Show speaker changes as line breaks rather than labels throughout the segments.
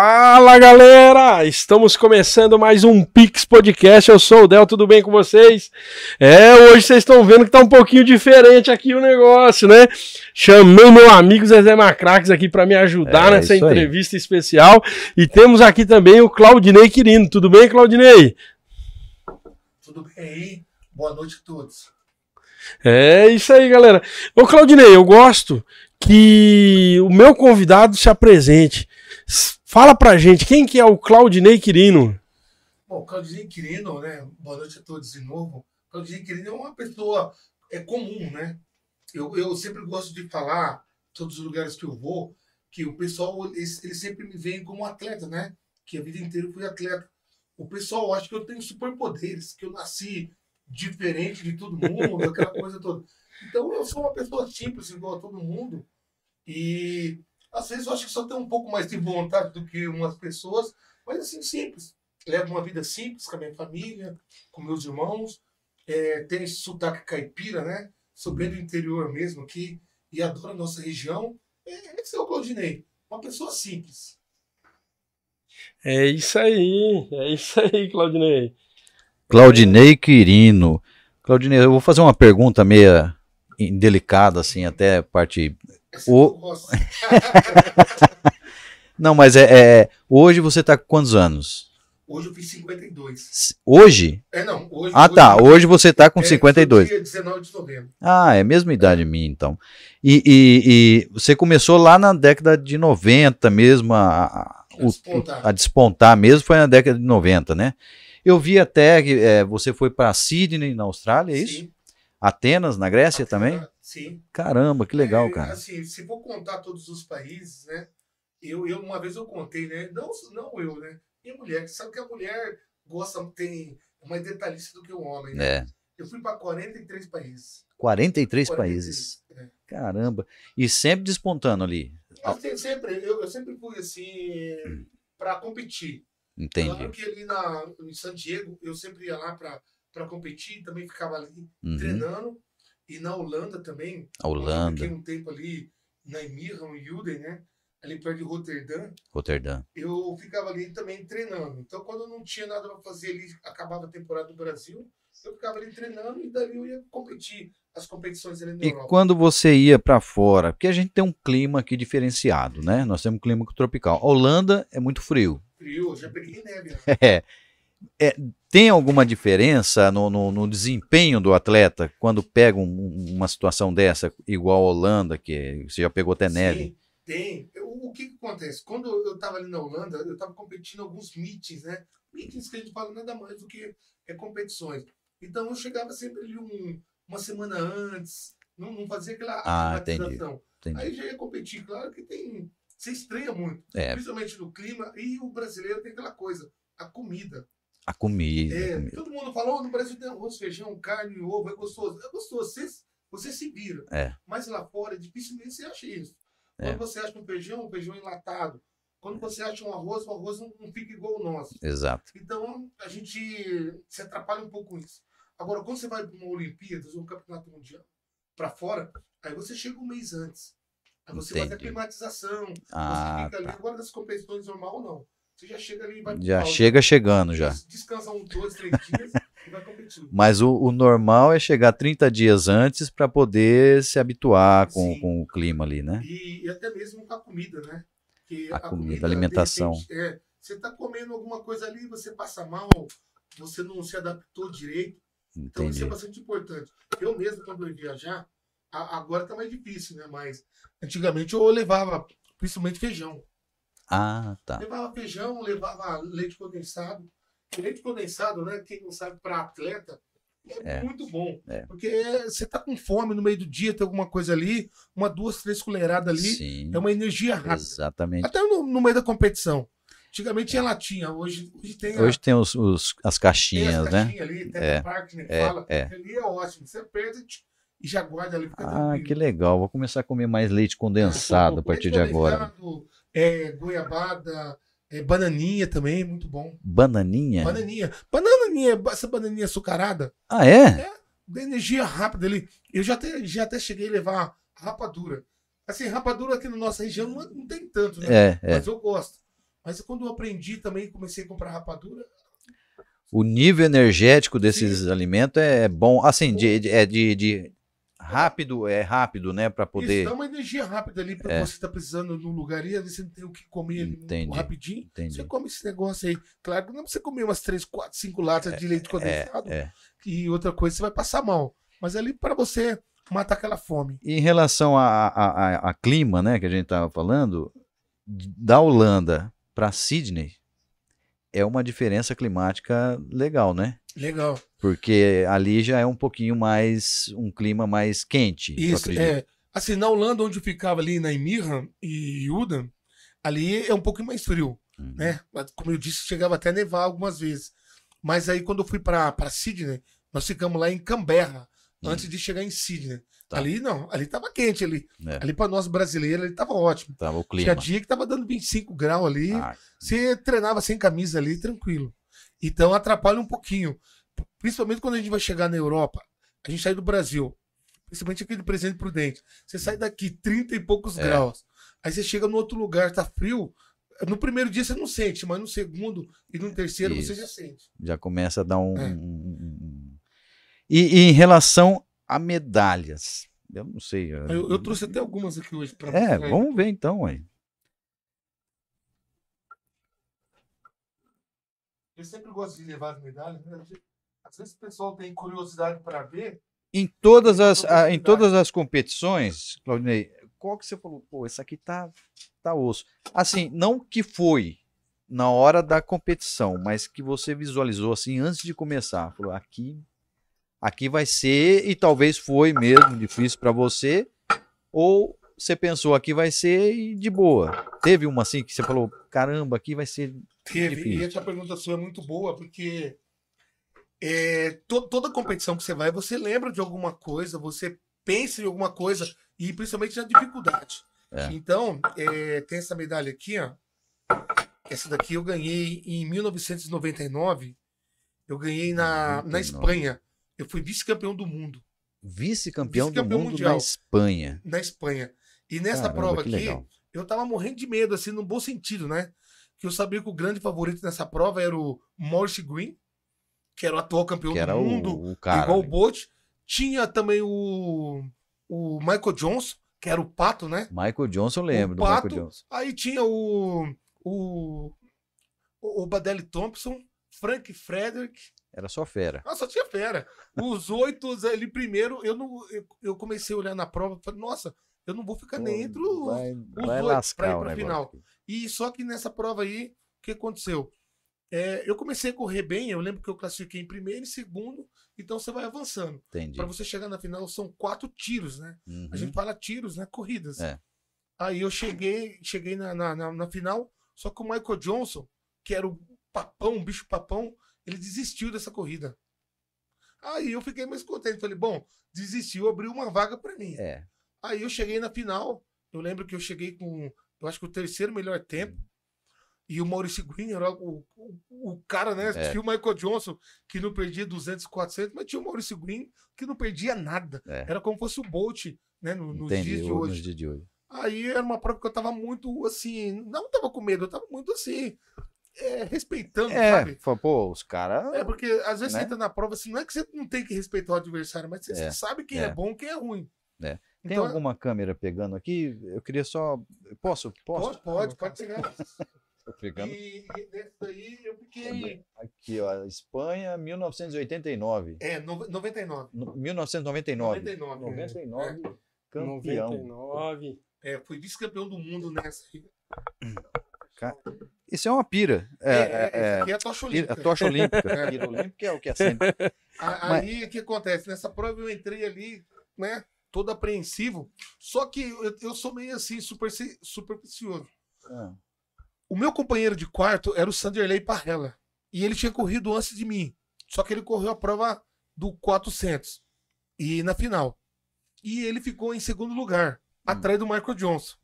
Fala galera! Estamos começando mais um Pix Podcast. Eu sou o Del, tudo bem com vocês? É, hoje vocês estão vendo que tá um pouquinho diferente aqui o negócio, né? Chamei meu amigo Zezé Macraques aqui para me ajudar é, nessa entrevista aí. especial. E temos aqui também o Claudinei Quirino. Tudo bem, Claudinei?
Tudo bem. Boa noite a todos.
É isso aí, galera. Ô, Claudinei, eu gosto que o meu convidado se apresente Fala pra gente, quem que é o Claudinei Quirino? Bom,
Claudinei Quirino, né? Boa noite a todos de novo. Claudinei Quirino é uma pessoa é comum, né? Eu, eu sempre gosto de falar, todos os lugares que eu vou, que o pessoal, eles, eles sempre me veem como atleta, né? Que a vida inteira eu fui atleta. O pessoal acha que eu tenho superpoderes, que eu nasci diferente de todo mundo, aquela coisa toda. Então eu sou uma pessoa simples, igual a todo mundo. E às vezes eu acho que só tem um pouco mais de vontade do que umas pessoas, mas assim, simples. Levo uma vida simples com a minha família, com meus irmãos. É, tem esse sotaque caipira, né? Sou bem do interior mesmo aqui e adoro a nossa região. É, esse é o Claudinei, uma pessoa simples.
É isso aí, é isso aí, Claudinei.
Claudinei Quirino. Claudinei, eu vou fazer uma pergunta meia indelicada, assim, até parte o... Não, mas é, é, Hoje você tá com quantos anos?
Hoje eu fiz 52. Hoje? É, não. Hoje, ah, tá, hoje tá. Hoje você tá com é, 52. Dia 19 de novembro.
Ah, é a mesma idade é. minha, então. E, e, e, você começou lá na década de 90 mesmo, a, a, a, despontar. a despontar mesmo, foi na década de 90, né? Eu vi até que é, você foi para Sydney, na Austrália, é isso? Atenas, na Grécia Atenas. também? É. Sim. Caramba, que legal, é, cara. Assim,
se for contar todos os países, né? Eu, eu uma vez eu contei, né? Não, não eu, né? Minha mulher, sabe que a mulher gosta, tem mais detalhista do que o homem, né? É. Eu fui para 43 países.
43, 43 países. É. Caramba. E sempre despontando ali.
Eu sempre, eu, eu sempre fui assim para competir. Entendi. Claro que ali na, em San Diego eu sempre ia lá para competir, também ficava ali uhum. treinando. E na Holanda também. A Holanda. Fiquei um tempo ali na Emirham, em Uden, né? Ali perto de Roterdã. Roterdã. Eu ficava ali também treinando. Então, quando eu não tinha nada para fazer ali, acabava a temporada do Brasil, eu ficava ali treinando e dali eu ia competir as competições ali na E Europa.
quando você ia para fora, porque a gente tem um clima aqui diferenciado, né? Nós temos um clima tropical. A Holanda é muito frio.
Frio, eu já peguei neve. Né?
É. É, tem alguma diferença no, no, no, desempenho do atleta quando pega um, uma situação dessa, igual a Holanda, que você já pegou até neve?
Sim, tem. o que, que, acontece? Quando eu estava ali na Holanda, eu estava competindo alguns meetings, né? Meetings que a gente fala nada mais do que é competições. Então eu chegava sempre ali um, uma semana antes, não, não fazia aquela ah, Entendi, entendi. Aí já ia competir. Claro que tem. Você estranha muito, é. principalmente no clima, e o brasileiro tem aquela coisa, a comida.
A comida. É, a comida.
Todo mundo falou, oh, no Brasil tem arroz, feijão, carne, ovo, é gostoso. É gostoso, você, você se vira. É. Mas lá fora, dificilmente você acha isso. É. Quando você acha um feijão, um feijão enlatado. Quando você acha um arroz, o arroz não, não fica igual o nosso. Exato. Então, a gente se atrapalha um pouco com isso. Agora, quando você vai para uma Olimpíada ou um campeonato mundial para fora, aí você chega um mês antes. Aí você Entendi. faz a climatização, ah, você fica tá. ali, agora das competições normal ou não. Você já chega ali e vai Já chega chegando já. Descansa um, dois, três dias e vai
competindo. Mas o, o, normal é chegar 30 dias antes para poder se habituar com, com o clima ali, né?
E, e, até mesmo com a comida, né? A, a, comida, comida a alimentação. Repente, é, você está comendo alguma coisa ali, você passa mal, você não se adaptou direito. Entendi. Então isso é bastante importante. Eu mesmo, quando eu viajar, a, agora está mais difícil, né? Mas antigamente eu levava principalmente feijão. Ah, tá. Levava feijão, levava leite condensado. leite condensado, né? Quem não sabe, para atleta, é, é, muito bom. É. Porque você tá com fome no meio do dia, tem alguma coisa ali, uma, duas, três colheradas ali. Sim, é uma energia rápida. Exatamente. Até no, no meio da competição. Antigamente tinha é. latinha, hoje, hoje tem. Hoje a, tem
os, os, as caixinhas, as né? caixinhas né? Ali, é, é, fala. É.
Ali é ótimo. Você perde e já guarda ali. ah, tranquilo.
que legal. Vou começar a comer mais leite condensado é, a partir de agora.
Condensado, é, goiabada, é, bananinha também, muito bom.
Bananinha?
Bananinha. Bananinha, essa bananinha açucarada. Ah, é? É, da energia rápida ali. Eu já até, já até cheguei a levar rapadura. Assim, rapadura aqui na nossa região é, não tem tanto, né? É, é. Mas eu gosto. Mas quando eu aprendi também, comecei a comprar rapadura.
O nível energético desses Sim. alimentos é bom, assim, de, de, é de, de rápido, é rápido, né? Para poder. Isso dá uma
energia rápida ali para é. você estar tá precisando de um lugar e às vezes você não tem o que comer Entendi. rapidinho. Entendi. Você come esse negócio aí. Claro que não é precisa comer umas 3, 4, 5 latas é, de leite condensado. É, é. e outra coisa, você vai passar mal. Mas ali para você matar aquela fome.
E em relação a, a, a, a clima, né, que a gente estava falando, da Holanda para Sydney, é uma diferença climática legal, né? Legal. Porque ali já é um pouquinho mais um clima mais quente. Isso, é.
Assim, na Holanda, onde eu ficava ali na Emirra e Uda, ali é um pouco mais frio, uhum. né? Como eu disse, chegava até a nevar algumas vezes. Mas aí, quando eu fui para Sydney, nós ficamos lá em Canberra, antes uhum. de chegar em Sydney. Tá. Ali não, ali tava quente ali. É. Ali para nós brasileiros, ele tava ótimo. Tava o clima. Tinha dia que tava dando 25 graus ali. Ah. Você treinava sem camisa ali, tranquilo. Então atrapalha um pouquinho. Principalmente quando a gente vai chegar na Europa. A gente sai do Brasil. Principalmente aqui para o Prudente. Você sai daqui 30 e poucos é. graus. Aí você chega no outro lugar, tá frio. No primeiro dia você não sente, mas no segundo e no terceiro Isso. você já sente.
Já começa a dar um. É. E, e em relação a medalhas. Eu não sei. Eu, eu, eu trouxe
até algumas aqui hoje para É, vamos
ver então aí.
Eu sempre gosto de levar as medalhas, né? Às vezes o pessoal tem curiosidade para ver.
Em todas as, a, ah, em todas as competições, Claudinei,
qual que você falou? Pô, essa aqui tá,
tá osso. Assim, não que foi na hora da competição, mas que você visualizou assim antes de começar. Falou, aqui Aqui vai ser, e talvez foi mesmo difícil para você, ou você pensou aqui vai ser e de boa. Teve uma assim que você falou, caramba, aqui vai ser. Teve, difícil. e essa
pergunta sua é muito boa, porque é, to, toda competição que você vai, você lembra de alguma coisa, você pensa em alguma coisa, e principalmente na dificuldade. É. Então, é, tem essa medalha aqui, ó. Essa daqui eu ganhei em 1999. Eu ganhei na, 99. na Espanha. Eu fui vice-campeão do mundo.
Vice-campeão vice do mundo mundial, na Espanha.
Na Espanha. E nessa Caramba, prova aqui, legal. eu tava morrendo de medo, assim, no bom sentido, né? Que eu sabia que o grande favorito nessa prova era o Morris Green, que era o atual campeão que do mundo, o, o cara, igual o Bolt. Tinha também o, o Michael Johnson, que era o Pato, né?
Michael Johnson, eu lembro o Pato, do Michael
Aí tinha o, o, o Badelli Thompson, Frank Frederick,
era só fera.
Ah, só tinha fera. Os oito ali primeiro, eu não eu, eu comecei a olhar na prova, falei, nossa, eu não vou ficar Pô, nem entre os, vai, os vai oito para ir para final. E só que nessa prova aí, o que aconteceu? É, eu comecei a correr bem, eu lembro que eu classifiquei em primeiro e segundo, então você vai avançando. Para você chegar na final são quatro tiros, né? Uhum. A gente uhum. fala tiros, né? Corridas. É. Aí eu cheguei, cheguei na na, na, na, final, só que o Michael Johnson, que era o papão, o bicho papão, ele desistiu dessa corrida. Aí eu fiquei mais contente. Falei, bom, desistiu, abriu uma vaga para mim. É. Aí eu cheguei na final. Eu lembro que eu cheguei com, eu acho que o terceiro melhor tempo. E o Maurício Green era o, o, o cara, né? É. Tinha o Michael Johnson, que não perdia 200, 400, mas tinha o Maurício Green, que não perdia nada. É. Era como fosse o Bolt, né? nos, dias de hoje. nos dias de hoje. Aí era uma prova que eu tava muito assim, não tava com medo, eu tava muito assim, é, respeitando, é,
sabe? pô, os caras. É, porque às vezes né? você entra
na prova, assim, não é que você não tem que respeitar o adversário, mas você, é, sabe quem é. é bom quem é ruim.
É. Tem então, é alguma câmera pegando aqui? Eu queria só. Posso? Posso? Pode, pode,
pode pegar. pegando. E, e daí eu fiquei.
Aqui, ó, Espanha, 1989. É,
no, 99.
No, 1999.
99. 99. É. Campeão. 99. É, fui vice-campeão do mundo nessa.
Isso é uma pira. É, é, é, é, é. é a tocha olímpica. A tocha olímpica. É. pira olímpica é o que é Mas... Aí
o que acontece? Nessa prova eu entrei ali, né? Todo apreensivo. Só que eu, eu sou meio assim, super, supersticioso. É. O meu companheiro de quarto era o Sanderley Parrella. E ele tinha corrido antes de mim. Só que ele correu a prova do 400. E na final. E ele ficou em segundo lugar, hum. atrás do Michael Johnson.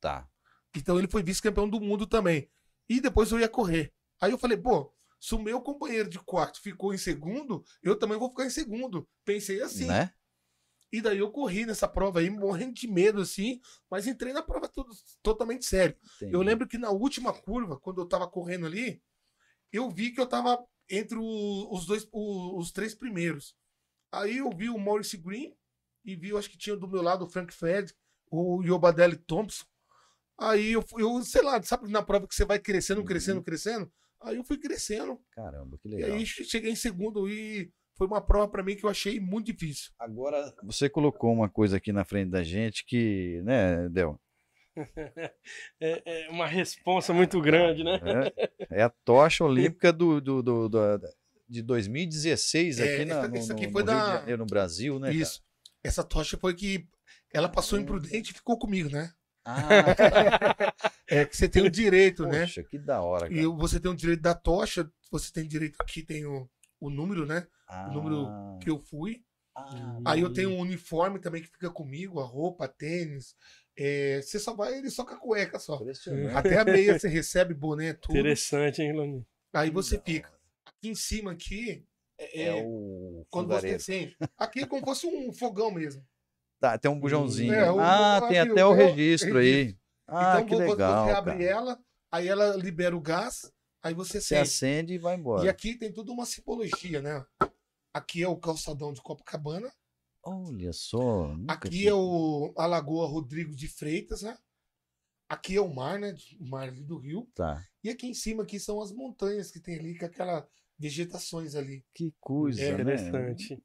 Tá. Então ele foi vice-campeão do mundo também. E depois eu ia correr. Aí eu falei, pô, se o meu companheiro de quarto ficou em segundo, eu também vou ficar em segundo. Pensei assim. Né? E daí eu corri nessa prova aí, morrendo de medo, assim, mas entrei na prova todo, totalmente sério. Entendi. Eu lembro que na última curva, quando eu tava correndo ali, eu vi que eu tava entre o, os dois, o, os três primeiros. Aí eu vi o Maurice Green e vi, eu acho que tinha do meu lado o Frank Fed, o Yobadelli Thompson. Aí eu, eu, sei lá, sabe na prova que você vai crescendo, uhum. crescendo, uhum. crescendo? Aí eu fui crescendo. Caramba, que legal. E aí cheguei em segundo e foi uma prova para mim que eu achei muito difícil. Agora,
você colocou uma coisa aqui na frente da gente que, né, Del?
é, é, uma responsa muito
grande, né?
É, é a tocha olímpica do, do, do, do de 2016 é, aqui, na, no, aqui no, no, da... Janeiro, no,
Brasil, né? Isso. Cara? Essa tocha foi que ela passou imprudente e ficou comigo, né? Ah, é que você tem o direito, né? Poxa, que da hora. Cara. E você tem o direito da tocha, você tem direito aqui, tem o, o número, né? Ah. O número ah. que eu fui. Ah, Aí eu tenho um uniforme também que fica comigo, a roupa, tênis. É, você só vai ele só com a cueca só. Até a meia você recebe boné, tudo. Interessante, hein, Loni? Aí você Não. fica. Aqui em cima, aqui. É, é, é
o. Quando fogareiro. você
sente. Aqui é como fosse um fogão mesmo.
Tá, tem um bujãozinho.
É, o, ah, tem até o registro, registro aí. Ah, então, que legal legal. Você abre cara. ela, aí ela libera o gás, aí você acende. Você acende e vai embora. E aqui tem tudo uma simbologia, né? Aqui é o calçadão de Copacabana.
Olha só. Aqui é
o, a Lagoa Rodrigo de Freitas, né? Aqui é o mar, né? O mar do rio. Tá. E aqui em cima aqui são as montanhas que tem ali, com aquelas vegetações ali. Que coisa, é, né? Interessante.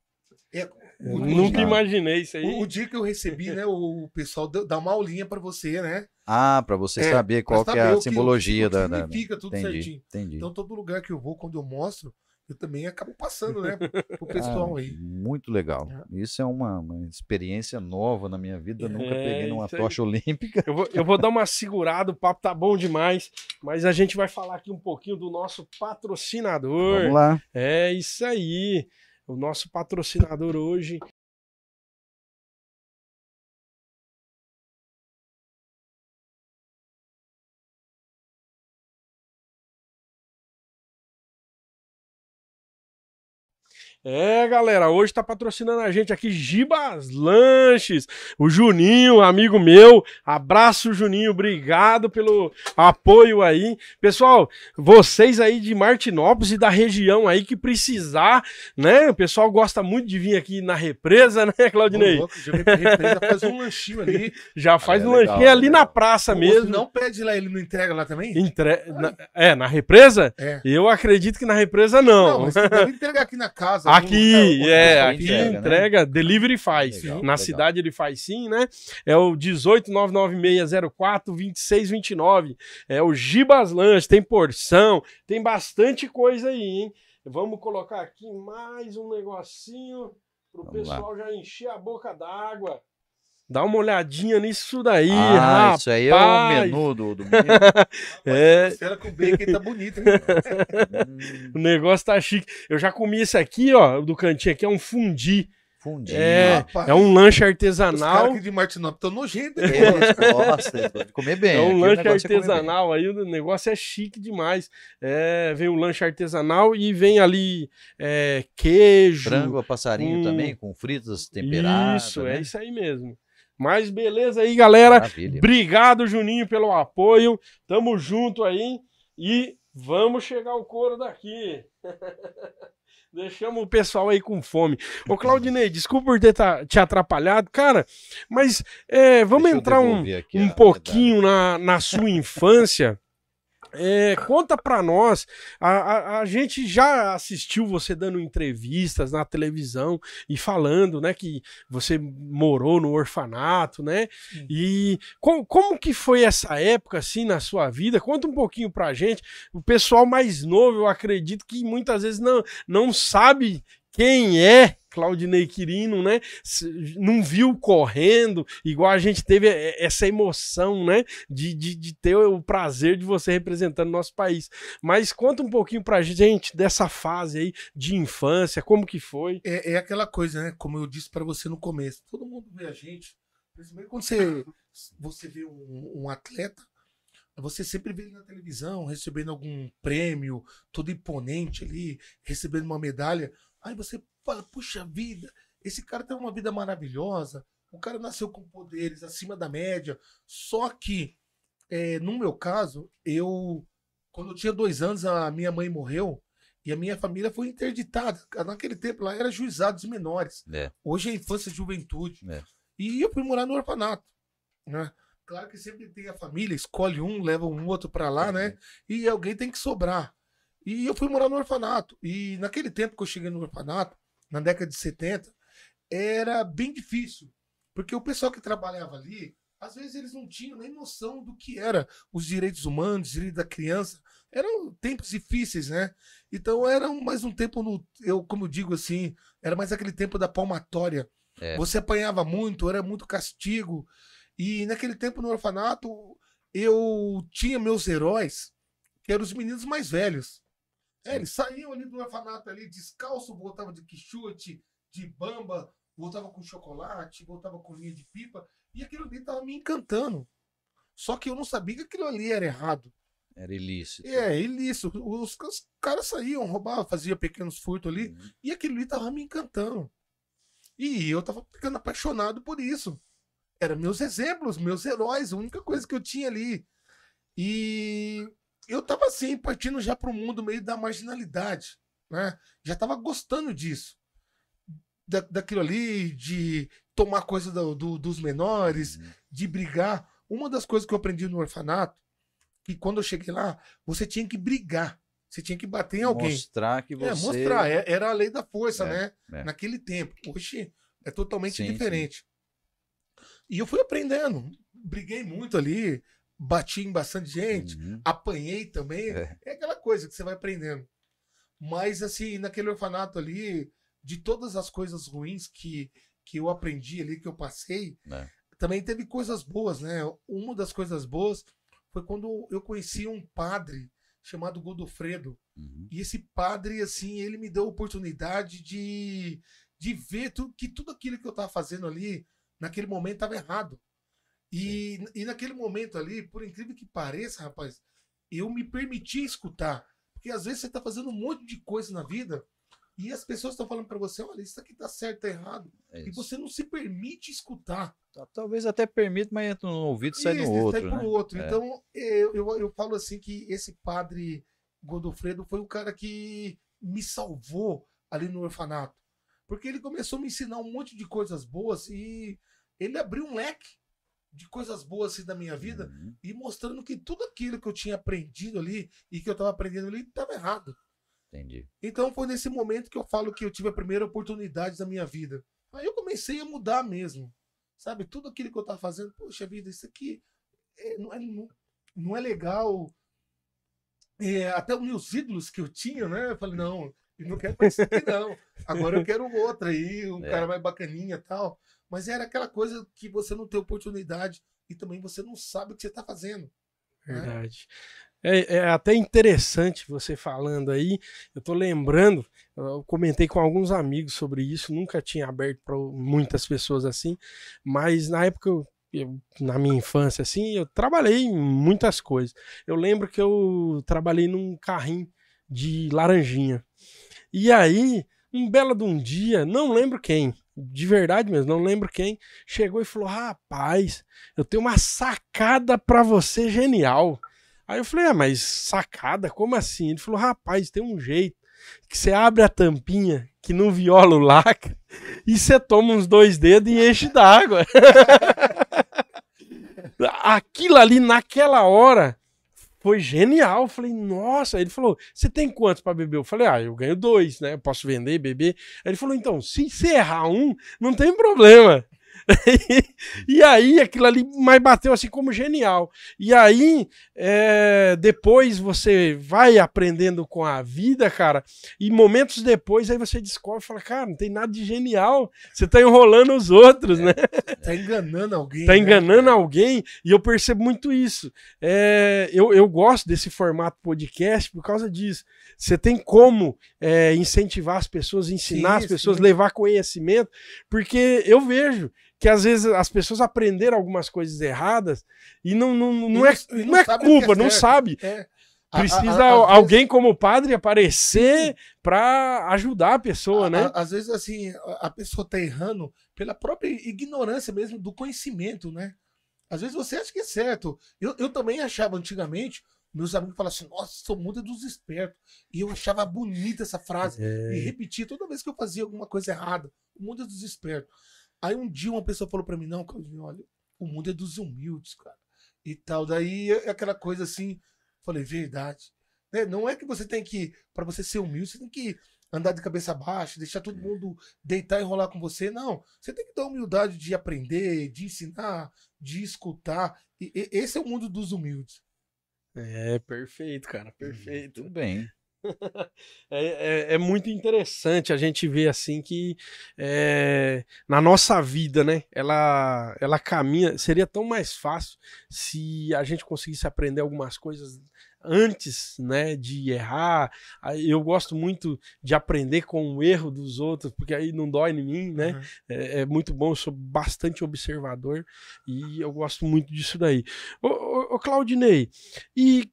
É, Nunca imaginei isso aí. O, o, dia que eu recebi, né, o pessoal dá uma aulinha para você, né?
Ah, para você é, saber qual saber é a simbologia que, da, da. tudo entendi, certinho. Entendi. Então
todo lugar que eu vou, quando eu mostro, eu também acabo passando, né, pro pessoal ah, aí.
Muito legal. É. Isso é uma, uma, experiência nova na minha vida. nunca é, peguei numa tocha olímpica.
Eu vou, eu vou dar uma segurada, o papo tá bom demais, mas a gente vai falar aqui um pouquinho do nosso patrocinador. Vamos lá. É isso aí o nosso patrocinador hoje É, galera, hoje tá patrocinando a gente aqui Gibas Lanches. O Juninho, amigo meu. Abraço, Juninho. Obrigado pelo apoio aí. Pessoal, vocês aí de Martinópolis e da região aí que precisar, né? O pessoal gosta muito de vir aqui na represa, né, Claudinei? louco, já vem pra represa, faz um lanchinho ali. Já faz ah, é um legal, lanchinho ali né? na praça mesmo. Não pede lá, ele não entrega lá também? Entre... Na... É, na represa? É. Eu acredito que na represa não. Não, mas deve
entregar aqui na casa. Ah, Aqui,
é, é aqui entrega, né? delivery faz. Legal, Na legal. cidade ele faz sim, né? É o 18996042629. É o Gibas Lanche, tem porção, tem bastante coisa aí, hein? Vamos colocar aqui mais um negocinho pro Vamos pessoal lá. já encher a boca d'água. Dá uma olhadinha nisso daí, ah, rapaz. Isso aí é o menu do, do menu. é. Espera que o bacon tá bonito, hein? o negócio tá chique. Eu já comi esse aqui, ó, do cantinho aqui, é um fundi. Fundi. É, rapaz. é um lanche artesanal. Os caras de Martinópolis estão nojentos. Né? É, nossa, pode comer bem. É um aqui lanche é artesanal, aí o negócio é chique demais. É, vem o lanche artesanal e vem ali é, queijo. Frango a passarinho com... também, com fritas temperadas. Isso, é né? é isso aí mesmo. Mas beleza aí, galera. Maravilha. Obrigado, Juninho, pelo apoio. Tamo junto aí e vamos chegar o couro daqui. Deixamos o pessoal aí com fome. Ô, Claudinei, desculpa por ter tá, te atrapalhado, cara, mas é, vamos Deixa entrar um, um pouquinho na, na sua infância. É, conta pra nós. A, a, a, gente já assistiu você dando entrevistas na televisão e falando, né, que você morou no orfanato, né? Sim. E como que foi essa época, assim, na sua vida? Conta um pouquinho pra gente. O pessoal mais novo, eu acredito que muitas vezes não, não sabe quem é Claudinei Quirino, né? Não viu correndo, igual a gente teve é, essa emoção, né? De, de, de ter o prazer de você representando nosso país. Mas conta um pouquinho pra gente dessa fase aí de infância, como
que foi. É, é aquela coisa, né? Como eu disse para você no começo, todo mundo vê a gente, principalmente quando você, você vê um, um atleta, você sempre vê ele na televisão recebendo algum prêmio, todo imponente ali, recebendo uma medalha. Aí você fala, puxa vida, esse cara tem uma vida maravilhosa, o cara nasceu com poderes acima da média. Só que, é, no meu caso, eu, quando eu tinha dois anos, a minha mãe morreu e a minha família foi interditada. Naquele tempo lá era juizados menores. É. Hoje é infância e juventude. É. E eu fui morar no orfanato, né? Claro que sempre tem a família, escolhe um, leva um outro para lá, é. né? E alguém tem que sobrar. E eu fui morar no orfanato. E naquele tempo que eu cheguei no orfanato, na década de 70, era bem difícil. Porque o pessoal que trabalhava ali, às vezes eles não tinham nem noção do que era os direitos humanos, os direitos da criança. Eram tempos difíceis, né? Então era mais um tempo, no, eu como eu digo assim, era mais aquele tempo da palmatória. É. Você apanhava muito, era muito castigo. E naquele tempo no orfanato, eu tinha meus heróis, que eram os meninos mais velhos. É, ele saiu ali do orfanato ali, descalço, voltava de quixote, de bamba, voltava com chocolate, voltava com linha de pipa, e aquilo ali tava me encantando. Só que eu não sabia que aquilo ali era errado. Era ilícito. É, é ilícito. Os, os caras saíam, roubavam, faziam pequenos furtos ali, uhum. e aquilo ali tava me encantando. E eu tava ficando apaixonado por isso. Eram meus exemplos, meus heróis, a única coisa que eu tinha ali. E eu estava assim, partindo já para o mundo meio da marginalidade, né? Já estava gostando disso. Da, daquilo ali, de tomar coisa do, do, dos menores, uhum. de brigar. Uma das coisas que eu aprendi no orfanato, que quando eu cheguei lá, você tinha que brigar. Você tinha que bater em alguém. Mostrar
que é, você. É, mostrar.
Era a lei da força, é, né? É. Naquele tempo. Hoje é totalmente sim, diferente. Sim. E eu fui aprendendo. Briguei muito ali bati em bastante gente, uhum. apanhei também. É. é. aquela coisa que você vai aprendendo. Mas, assim, naquele orfanato ali, de todas as coisas ruins que, que eu aprendi ali, que eu passei, é. também teve coisas boas, né? Uma das coisas boas foi quando eu conheci um padre chamado Godofredo. Uhum. E esse padre, assim, ele me deu a oportunidade de, de ver tu, que tudo aquilo que eu estava fazendo ali, naquele momento, estava errado. E, e naquele momento ali, por incrível que pareça, rapaz, eu me permitia escutar. Porque às vezes você está fazendo um monte de coisa na vida e as pessoas estão falando para você: olha, isso aqui tá certo, tá errado. É e você não se permite escutar. Tá, talvez até
permita, mas entra no ouvido e sai no outro. Sai né? outro. É. Então,
eu, eu, eu falo assim que esse padre Godofredo foi o cara que me salvou ali no orfanato. Porque ele começou a me ensinar um monte de coisas boas e ele abriu um leque de coisas boas assim da minha vida uhum. e mostrando que tudo aquilo que eu tinha aprendido ali e que eu estava aprendendo ali estava errado. Entendi. Então foi nesse momento que eu falo que eu tive a primeira oportunidade da minha vida. Aí eu comecei a mudar mesmo. Sabe, tudo aquilo que eu estava fazendo, poxa vida, isso aqui é, não, é, não é legal. É, até os meus ídolos que eu tinha, né? Eu falei, não, eu não quero mais isso aqui, não. Agora eu quero outra aí, um é. cara mais bacaninha e tal. Mas era aquela coisa que você não tem oportunidade e também você não sabe o que você está fazendo.
Né? Verdade. Né? É, é, até interessante você falando aí. Eu estou lembrando, eu comentei com alguns amigos sobre isso, nunca tinha aberto para muitas pessoas assim, mas na época eu, eu, na minha infância assim, eu trabalhei em muitas coisas. Eu lembro que eu trabalhei num carrinho de laranjinha. E aí, um belo de um dia, não lembro quem, de verdade mesmo, não lembro quem, chegou e falou: Rapaz, eu tenho uma sacada para você genial. Aí eu falei: Ah, mas sacada? Como assim? Ele falou: Rapaz, tem um jeito que você abre a tampinha que não viola o lacre e você toma uns dois dedos e enche d'água. Aquilo ali naquela hora foi genial. Eu falei, nossa. Ele falou, você tem quantos para beber? Eu falei, ah, eu ganho dois, né? Eu posso vender, beber. Aí ele falou, então, se você errar um, não tem problema. e aí aquilo ali mais bateu assim como genial. E aí é, depois você vai aprendendo com a vida, cara, e momentos depois aí você descobre e fala, cara, não tem nada de genial, você tá enrolando os outros, é, né? Tá
enganando alguém. Tá né?
enganando alguém, e eu percebo muito isso. É, eu, eu gosto desse formato podcast por causa disso. Você tem como é, incentivar as pessoas, ensinar sim, as pessoas, sim. levar conhecimento, porque eu vejo que às vezes as pessoas aprenderam algumas coisas erradas e não, não, não, não é, não, não é culpa, é não sabe.
É. Precisa a, a, a, alguém
vezes... como padre aparecer para ajudar a pessoa, né? às
vezes, assim, a pessoa está errando pela própria ignorância mesmo do conhecimento, né? Às vezes você acha que é certo. Eu, eu também achava antigamente, meus amigos falavam assim: nossa, sou muda dos espertos. E eu achava bonita essa frase. É. E repetia toda vez que eu fazia alguma coisa errada: muda é dos espertos. Aí um dia uma pessoa falou para mim, não, Claudinho, olha, o mundo é dos humildes, cara. E tal. Daí é, é aquela coisa assim, falei, verdade. Né? Não é que você tem que, para você ser humilde, você tem que andar de cabeça baixa, deixar todo é. mundo deitar e rolar com você. Não. Você tem que dar humildade de aprender, de ensinar, de escutar. E, e esse é o mundo dos humildes.
É, perfeito, cara, uhum. perfeito. Tudo bem. é, é, é, muito interessante a gente ver assim que é, na nossa vida, né? Ela, ela caminha. Seria tão mais fácil se a gente conseguisse aprender algumas coisas antes, né, de errar. Ah, eu gosto muito de aprender com o erro dos outros, porque aí não dói em mim, né? Uhum. É, é, muito bom, eu sou bastante observador e eu gosto muito disso daí. Ô, Claudinei, e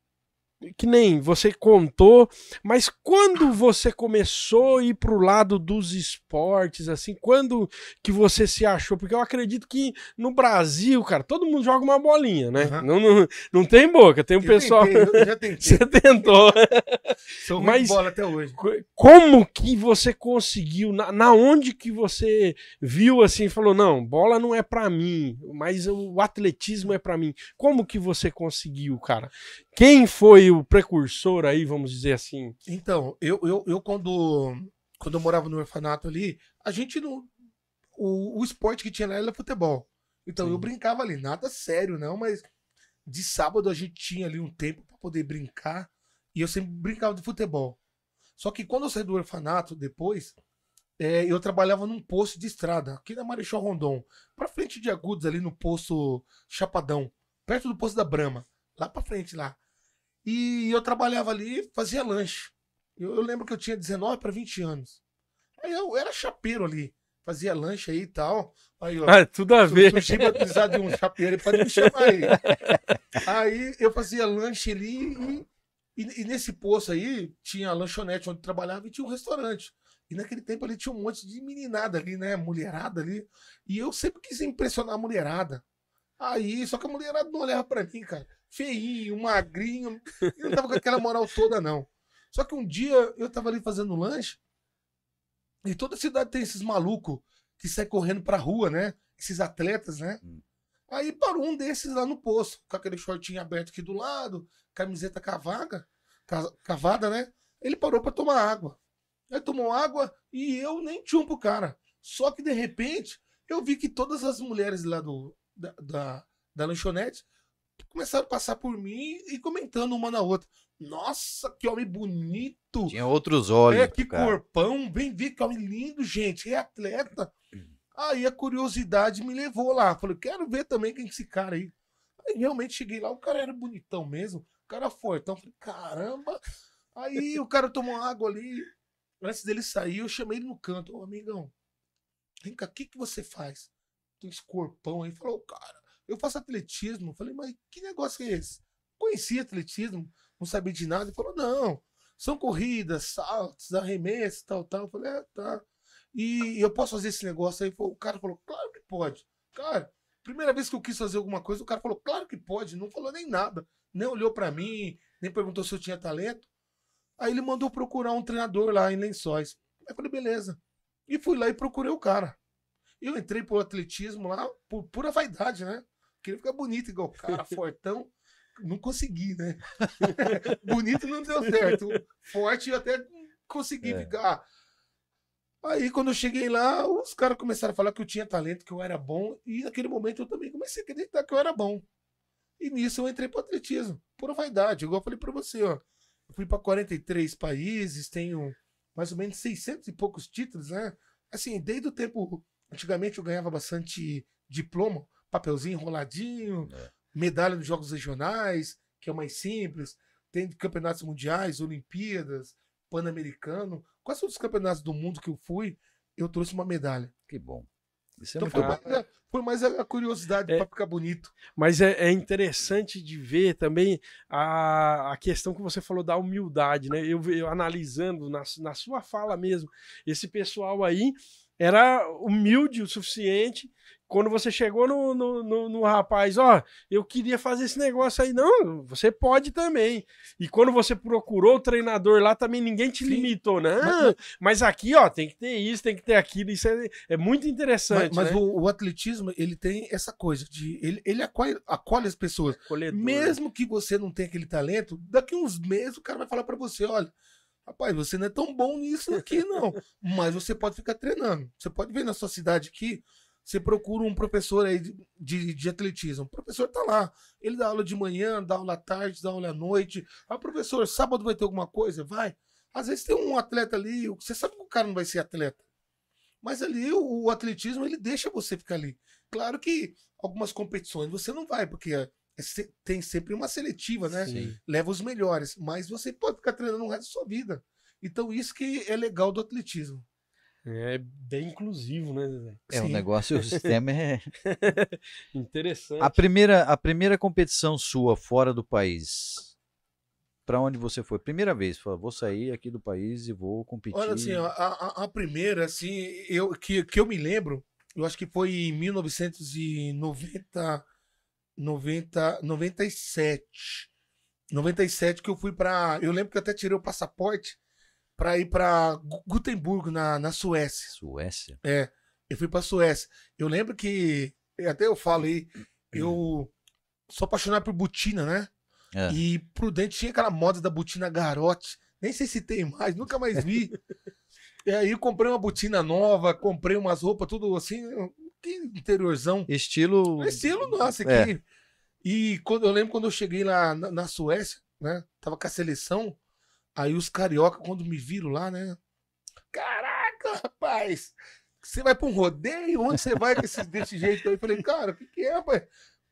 que nem você contou, mas quando você começou a ir para o lado dos esportes, assim, quando que você se achou? Porque eu acredito que no Brasil, cara, todo mundo joga uma bolinha, né? Uhum. Não, não, não, tem boca, tem um eu pessoal. Tentei, eu já tentei. você tentou. Sou mas bola até hoje. Como que você conseguiu? Na, na onde que você viu assim, falou não, bola não é para mim, mas o atletismo é para mim. Como que você conseguiu, cara? Quem foi o precursor aí, vamos dizer assim?
Então, eu, eu, eu quando, quando eu morava no orfanato ali, a gente não. O, o esporte que tinha lá era futebol. Então Sim. eu brincava ali, nada sério, não, mas de sábado a gente tinha ali um tempo para poder brincar. E eu sempre brincava de futebol. Só que quando eu saí do orfanato depois, é, eu trabalhava num posto de estrada, aqui na Marechal Rondon, pra frente de Agudos, ali no posto Chapadão, perto do posto da Brama, lá pra frente lá. E eu trabalhava ali, fazia lanche. Eu, eu lembro que eu tinha 19 para 20 anos. Aí eu era chapeiro ali, fazia lanche aí e tal. Aí, ó, ah, é tudo a ver. Tu, tu precisar de um chapeiro para me chamar aí. aí eu fazia lanche ali e, e, e nesse poço aí tinha a lanchonete onde trabalhava e tinha um restaurante. E naquele tempo ali tinha um monte de meninada ali, né? Mulherada ali. E eu sempre quis impressionar a mulherada. Aí, só que a mulherada não olhava pra mim, cara feinho, magrinho. Eu não tava com aquela moral toda, não. Só que um dia eu tava ali fazendo lanche, e toda cidade tem esses malucos que saem correndo pra rua, né? Esses atletas, né? Hum. Aí parou um desses lá no posto, com aquele shortinho aberto aqui do lado, camiseta cavaga, cavada, né? Ele parou para tomar água. Aí tomou água e eu nem tinha pro cara. Só que de repente eu vi que todas as mulheres lá do, da, da, da lanchonete começaram a passar por mim e comentando uma na outra. Nossa, que homem bonito! Tinha outros olhos. É, que cara. corpão! Bem ver que homem lindo, gente! É atleta! Aí a curiosidade me levou lá. Falei, quero ver também quem é esse cara aí. Aí realmente cheguei lá, o cara era bonitão mesmo, o cara então Falei, caramba! Aí o cara tomou água ali. Antes dele sair, eu chamei ele no canto. Ô, amigão, vem cá, o que, que você faz? Tem esse corpão aí. Falou, cara, eu faço atletismo. Eu falei, mas que negócio é esse? Conhecia atletismo, não sabia de nada. Ele falou, não, são corridas, saltos, arremessos, tal, tal. Eu falei, ah, tá. E eu posso fazer esse negócio aí? O cara falou, claro que pode. Cara, primeira vez que eu quis fazer alguma coisa, o cara falou, claro que pode. Não falou nem nada. Nem olhou para mim, nem perguntou se eu tinha talento. Aí ele mandou procurar um treinador lá em Lençóis. Eu falei, beleza. E fui lá e procurei o cara. Eu entrei pro atletismo lá por pura vaidade, né? Queria ficar bonito igual o cara, fortão. Não consegui, né? bonito não deu certo. Forte eu até consegui é. ficar. Aí quando eu cheguei lá, os caras começaram a falar que eu tinha talento, que eu era bom, e naquele momento eu também comecei a acreditar que eu era bom. E nisso eu entrei pro atletismo, por vaidade, igual eu falei para você, ó. Eu fui para 43 países, tenho mais ou menos 600 e poucos títulos, né? Assim, desde o tempo, antigamente eu ganhava bastante diploma, papelzinho enroladinho, é. medalha nos Jogos Regionais, que é mais simples, tem campeonatos mundiais, Olimpíadas, Pan-Americano. Quais são os campeonatos do mundo que eu fui? Eu trouxe uma medalha. Que bom. Isso é então, foi, mais, foi mais a curiosidade é, para ficar bonito.
Mas é, é, interessante de ver também a, a questão que você falou da humildade, né? Eu, eu analisando na, na sua fala mesmo, esse pessoal aí era humilde o suficiente quando você chegou no, no, no, no rapaz, ó, oh, eu queria fazer esse negócio aí. Não, você pode também. E quando você procurou o treinador lá, também ninguém te Sim. limitou, né? Mas, ah, mas, aqui, ó, tem que ter isso, tem que ter
aquilo. Isso é, é muito interessante. Mas, mas né? o, o, atletismo, ele tem essa coisa de. Ele, ele acolhe, acolhe as pessoas. Acolhedor. Né? Mesmo que você não tenha aquele talento, daqui uns meses o cara vai falar para você: olha. Rapaz, você não é tão bom nisso aqui, não. mas você pode ficar treinando. Você pode ver na sua cidade aqui, você procura um professor aí de, de, de, atletismo. O professor tá lá. Ele dá aula de manhã, dá aula à tarde, dá aula à noite. Ah, professor, sábado vai ter alguma coisa? Vai. Às vezes tem um atleta ali, você sabe que o cara não vai ser atleta. Mas ali o, o atletismo, ele deixa você ficar ali. Claro que algumas competições você não vai, porque é, é, tem sempre uma seletiva, né? Sim. Leva os melhores. Mas você pode ficar treinando o resto da sua vida. Então, isso que é legal do atletismo. É bem inclusivo, né, Zezé? É, Sim. o
negócio, o sistema é. Interessante. A
primeira, a primeira competição sua fora do país, para onde você foi? Primeira vez, falou, vou sair aqui do país e vou competir. Olha, assim, a,
a, a, primeira, assim, eu, que, que eu me lembro, eu acho que foi em 1990, 90, 97. 97 que eu fui para. Eu lembro que eu até tirei o passaporte para ir para Gutenburgo, na, na Suécia.
Suécia?
É. Eu fui para Suécia. Eu lembro que, até eu falei, eu hum. sou apaixonado por botina, né? É. E Prudente tinha aquela moda da botina garote. Nem sei se tem mais, nunca mais vi. e aí comprei uma botina nova, comprei umas roupas, tudo assim, que interiorzão. Estilo. Estilo nosso aqui. É. E quando, eu lembro quando eu cheguei lá na, na Suécia, né? Tava com a seleção. Aí os carioca, quando me viram lá, né? Caraca, rapaz! Você vai pra um rodeio? Onde você vai desse, desse jeito? Aí eu falei, cara, o que, que é, rapaz?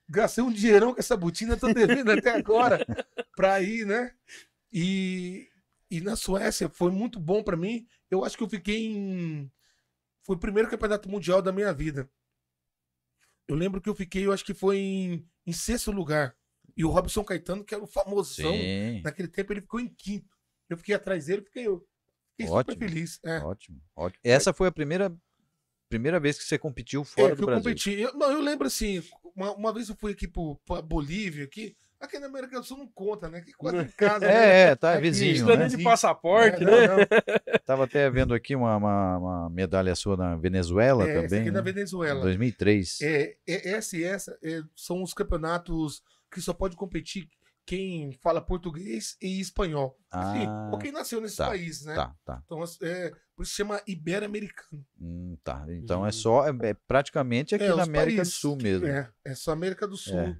Gastei um dinheirão com essa botina, tô devendo até agora pra ir, né? E, e na Suécia foi muito bom para mim. Eu acho que eu fiquei em. Foi o primeiro campeonato mundial da minha vida. Eu lembro que eu fiquei, eu acho que foi em, em sexto lugar. E o Robson Caetano, que era o famosão, Sim. naquele tempo ele ficou em quinto. Eu fiquei atrás dele porque eu fiquei ótimo, super feliz. É. Ótimo,
ótimo. Essa foi a primeira primeira vez que você competiu fora é, do eu Brasil. Competi.
Eu competi eu lembro assim, uma, uma vez eu fui aqui para Bolívia, aqui, aqui na América do Sul não conta, né? Que quase casa. é, né? é, tá, vizinho. Né? de passaporte, é, né? Não, não.
Tava até vendo aqui uma, uma, uma medalha sua na Venezuela é, também. Aqui é né? na Venezuela. 2003.
É, é, essa e essa é, são os campeonatos que só pode competir quem fala português e espanhol. Assim, ah, Enfim, ou quem nasceu nesse tá, país, né? Tá, tá. Então, é, por isso chama ibero-americano.
Hum, tá. Então e... é hum. só, é, é praticamente aqui é, na América do Sul mesmo. É,
é só América do Sul. É.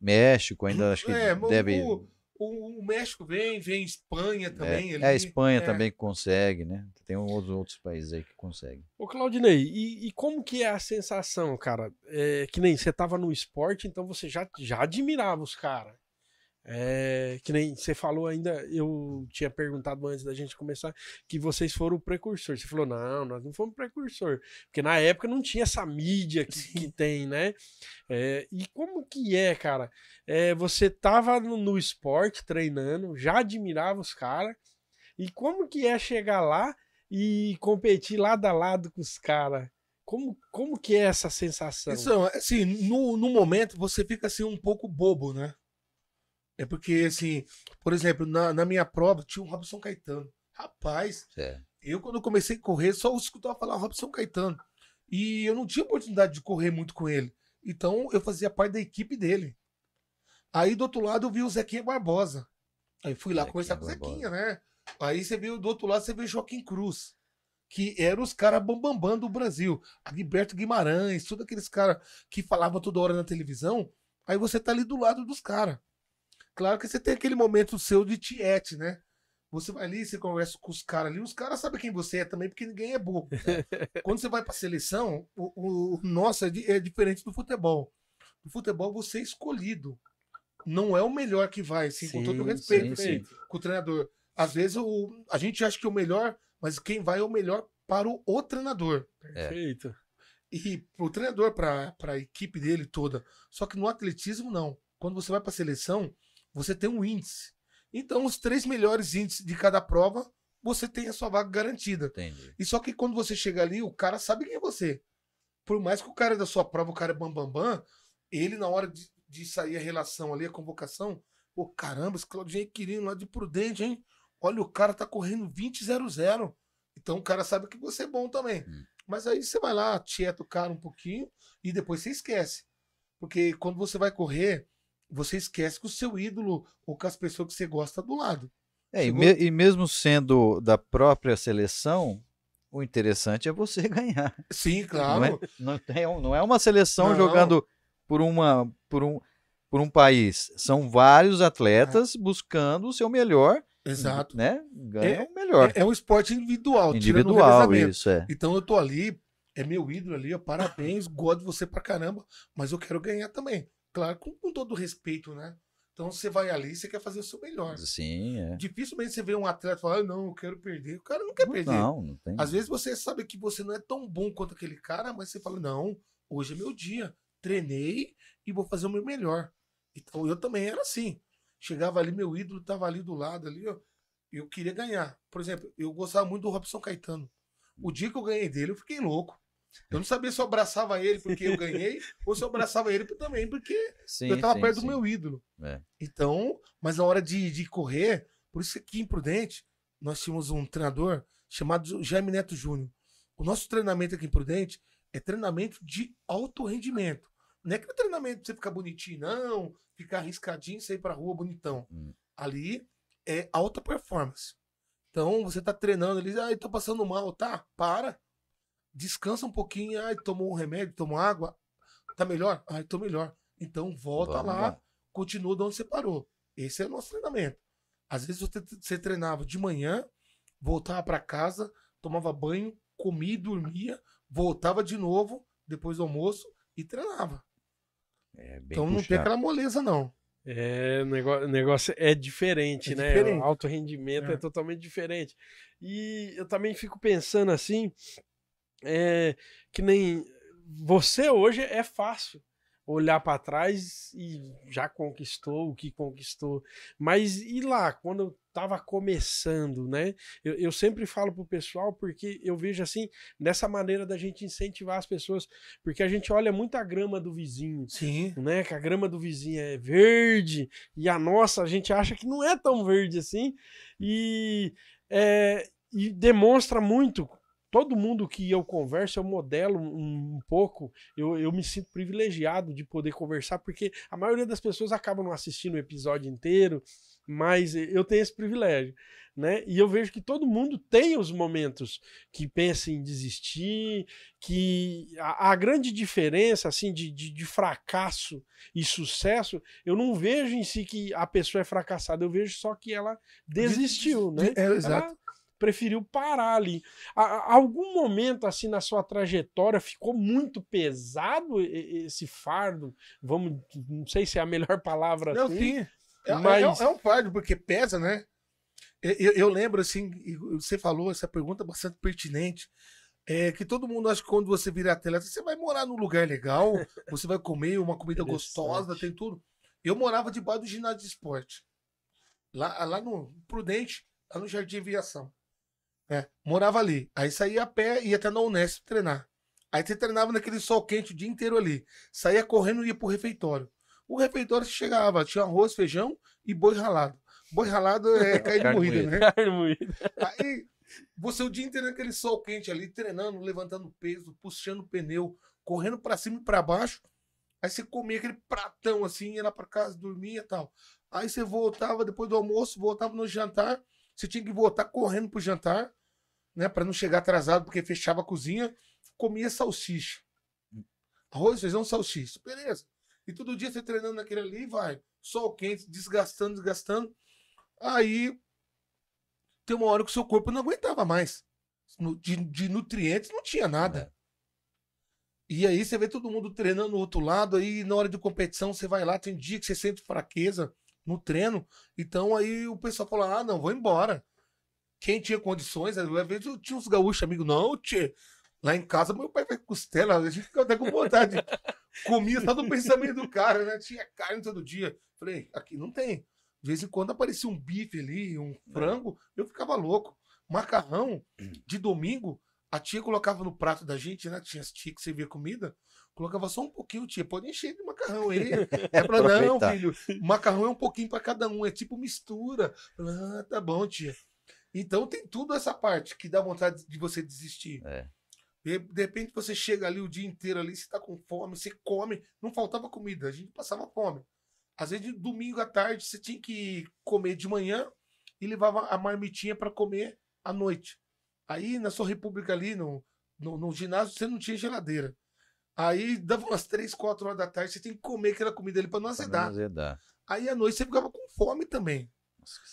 México ainda, acho que é, deve...
O, o, o, México vem, vem Espanha é, também. É, ali. a Espanha também
que consegue, né? Tem outros outros países aí que conseguem.
Ô, Claudinei, e, e, como que é a sensação, cara? que nem você tava no esporte, então você já, já admirava os caras. É, que nem você falou ainda, eu tinha perguntado antes da gente começar, que vocês foram o precursor. Você falou, não, nós não fomos precursor. Porque na época não tinha essa mídia que, que tem, né? É, e como que é, cara? É, você tava no, no esporte treinando, já admirava os caras. E como que é chegar lá e competir lado a lado com os caras? Como, como que é essa sensação? Isso, é,
assim, no, no momento você fica assim um pouco bobo, né? É porque, assim, por exemplo, na, na minha prova tinha o Robson Caetano. Rapaz, é. eu quando comecei a correr só escutava falar Robson Caetano. E eu não tinha oportunidade de correr muito com ele. Então eu fazia parte da equipe dele. Aí do outro lado eu vi o Zequinha Barbosa. Aí fui lá Zequinha conversar com o Zequinha, né? Aí você viu do outro lado, você viu Joaquim Cruz, que eram os caras bambambam do Brasil. Agberto Guimarães, todos aqueles caras que falavam toda hora na televisão. Aí você tá ali do lado dos caras. Claro que você tem aquele momento seu de tiete, né? Você vai ali, você conversa com os caras ali, os caras sabem quem você é também, porque ninguém é bobo. Né? Quando você vai pra seleção, o, o, nosso é, é diferente do futebol. No futebol, você é escolhido. Não é o melhor que vai, assim, sim, com todo o respeito sim, sim. com o treinador. Às vezes o, a gente acha que é o melhor, mas quem vai é o melhor para o, o treinador. É. Perfeito. É. E para o treinador, para a equipe dele toda. Só que no atletismo, não. Quando você vai para a seleção, você tem um índice. Então, os três melhores índices de cada prova, você tem a sua vaga garantida. Entendi. E só que quando você chega ali, o cara sabe quem é você. Por mais que o cara da sua prova, o cara é bambambam, bam, bam, ele, na hora de, de sair a relação ali, a convocação, pô, caramba, esse Claudinho é querido lá de Prudente, hein? Olha, o cara tá correndo 20-0-0. Então o cara sabe que você é bom também. Hum. Mas aí você vai lá, tieta o cara um pouquinho e depois você esquece. Porque quando você vai correr, você esquece que o seu ídolo ou com as pessoas que você gosta do lado. É, e, me,
e, mesmo sendo da própria seleção, o interessante é você ganhar. Sim, claro. Não é, não não é uma seleção não. jogando por, uma, por, um, por um país. São vários atletas é. buscando o seu melhor. Exato. Né?
Ganha é, o melhor. É, é um esporte individual. Individual, isso, é. Então eu tô ali, é meu ídolo ali, ó, parabéns, gosto de você pra caramba, mas eu quero ganhar também. Claro, com, com todo respeito, né? Então você vai ali, você quer fazer o seu melhor.
Sim, é.
Dificilmente você vê um atleta falar, ah, não, eu quero perder. O cara não quer perder. Não, não tem. Às vezes você sabe que você não é tão bom quanto aquele cara, mas você fala, não, hoje é meu dia. Treinei e vou fazer o meu melhor. Então eu também era assim. Chegava ali, meu ídolo estava ali do lado, ali, ó. Eu queria ganhar. Por exemplo, eu gostava muito do Robson Caetano. O dia que eu ganhei dele, eu fiquei louco. Eu não sabia se eu abraçava ele porque eu ganhei ou se eu abraçava ele também porque sim, eu estava perto sim. do meu ídolo. É. Então, mas na hora de, de correr, por isso que aqui em Prudente, nós tínhamos um treinador chamado Jaime Neto Júnior. O nosso treinamento aqui em Prudente é treinamento de alto rendimento. Não é aquele é treinamento pra você ficar bonitinho, não, ficar arriscadinho, sair pra rua bonitão. Hum. Ali é alta performance. Então, você tá treinando ali, ah, tô passando mal, tá? Para descansa um pouquinho, ai, tomou um remédio, tomou água, tá melhor? Ai, tô melhor. Então volta Vamos lá, lá, continua de onde você parou. Esse é o nosso treinamento. Às vezes você, treinava de manhã, voltava para casa, tomava banho, comia, dormia, voltava de novo, depois do almoço e treinava. É então puxado. não tem aquela moleza, não.
É, o negócio, negócio é diferente, é né? Diferente. O alto rendimento é. é totalmente diferente. E eu também fico pensando assim, é, que nem você hoje é fácil olhar para trás e já conquistou o que conquistou. Mas e lá, quando eu estava começando, né? Eu, eu sempre falo pro pessoal porque eu vejo assim, nessa maneira da gente incentivar as pessoas, porque a gente olha muito a grama do vizinho. Sim. Né? Que a grama do vizinho é verde e a nossa a gente acha que não é tão verde assim. E é, e demonstra muito todo mundo que eu converso, eu modelo um, um pouco, eu, eu, me sinto privilegiado de poder conversar, porque a maioria das pessoas acaba não assistindo o episódio inteiro, mas eu tenho esse privilégio, né? E eu vejo que todo mundo tem os momentos que pensa em desistir, que a, a grande diferença, assim, de, de, de fracasso e sucesso, eu não vejo em si que a pessoa é fracassada, eu vejo só que ela desistiu, né? É, exato. Ela, preferiu parar ali. A, algum momento assim na sua trajetória ficou muito pesado esse fardo? Vamos, não sei se é a melhor palavra não, assim. Sim.
É, é, é mas... é, é um fardo porque pesa, né? Eu, eu, lembro assim, você falou essa pergunta bastante pertinente. É que todo mundo acha que quando você virar atleta, você vai morar num lugar legal, você vai comer uma comida gostosa, tem tudo. Eu morava debaixo do ginásio de esporte. Lá, lá no Prudente, lá no Jardim Aviação né? Morava ali. Aí saía a pé e ia até na Unesp treinar. Aí você treinava naquele sol quente o dia inteiro ali. Saía correndo e ia pro refeitório. O refeitório chegava, tinha arroz, feijão e boi ralado. Boi ralado é cair de moída, né? Carne moída. Aí você o dia inteiro naquele sol quente ali, treinando, levantando peso, puxando pneu, correndo para cima e para baixo. Aí você comia aquele pratão assim, ia lá para casa, dormia e tal. Aí você voltava depois do almoço, voltava no jantar você tinha que voltar correndo pro jantar, né? Para não chegar atrasado, porque fechava a cozinha. Comia salsicha. Arroz, feijão, salsicha. Beleza. E todo dia você treinando naquele ali, vai. Sol quente, desgastando, desgastando. Aí tem uma hora que o seu corpo não aguentava mais. De, de nutrientes não tinha nada. É. E aí você vê todo mundo treinando no outro lado, aí na hora de competição você vai lá, tem dia que você sente fraqueza, no treino. Então aí o pessoal falou: ah, não, vou embora. Quem tinha condições, às vezes eu tinha uns gaúchos amigos, não, tchê. Lá em casa, meu pai faz costela, a gente fica até com vontade. Comia só no pensamento do cara, né? Tinha carne todo dia. Falei, aqui não tem. De vez em quando aparecia um bife ali, um é. frango, eu ficava louco. Macarrão hum. de domingo, a tia colocava no prato da gente, né? Tinha tia que servia comida colocava só um pouquinho, tia, pode encher de macarrão aí. É pra não, filho, macarrão é um pouquinho para cada um, é tipo mistura. Ah, tá bom, tia. Então tem tudo essa parte que dá vontade de você desistir. É. De repente você chega ali o dia inteiro ali, você tá com fome, você come, não faltava comida, a gente passava fome. Às vezes domingo à tarde você tinha que comer de manhã e levava a marmitinha para comer à noite. Aí na sua república ali, no, no, no ginásio, você não tinha geladeira. Aí dava umas 3, 4 horas da tarde, você tem que comer aquela comida ali para não azedar. Aí à noite você ficava com fome também.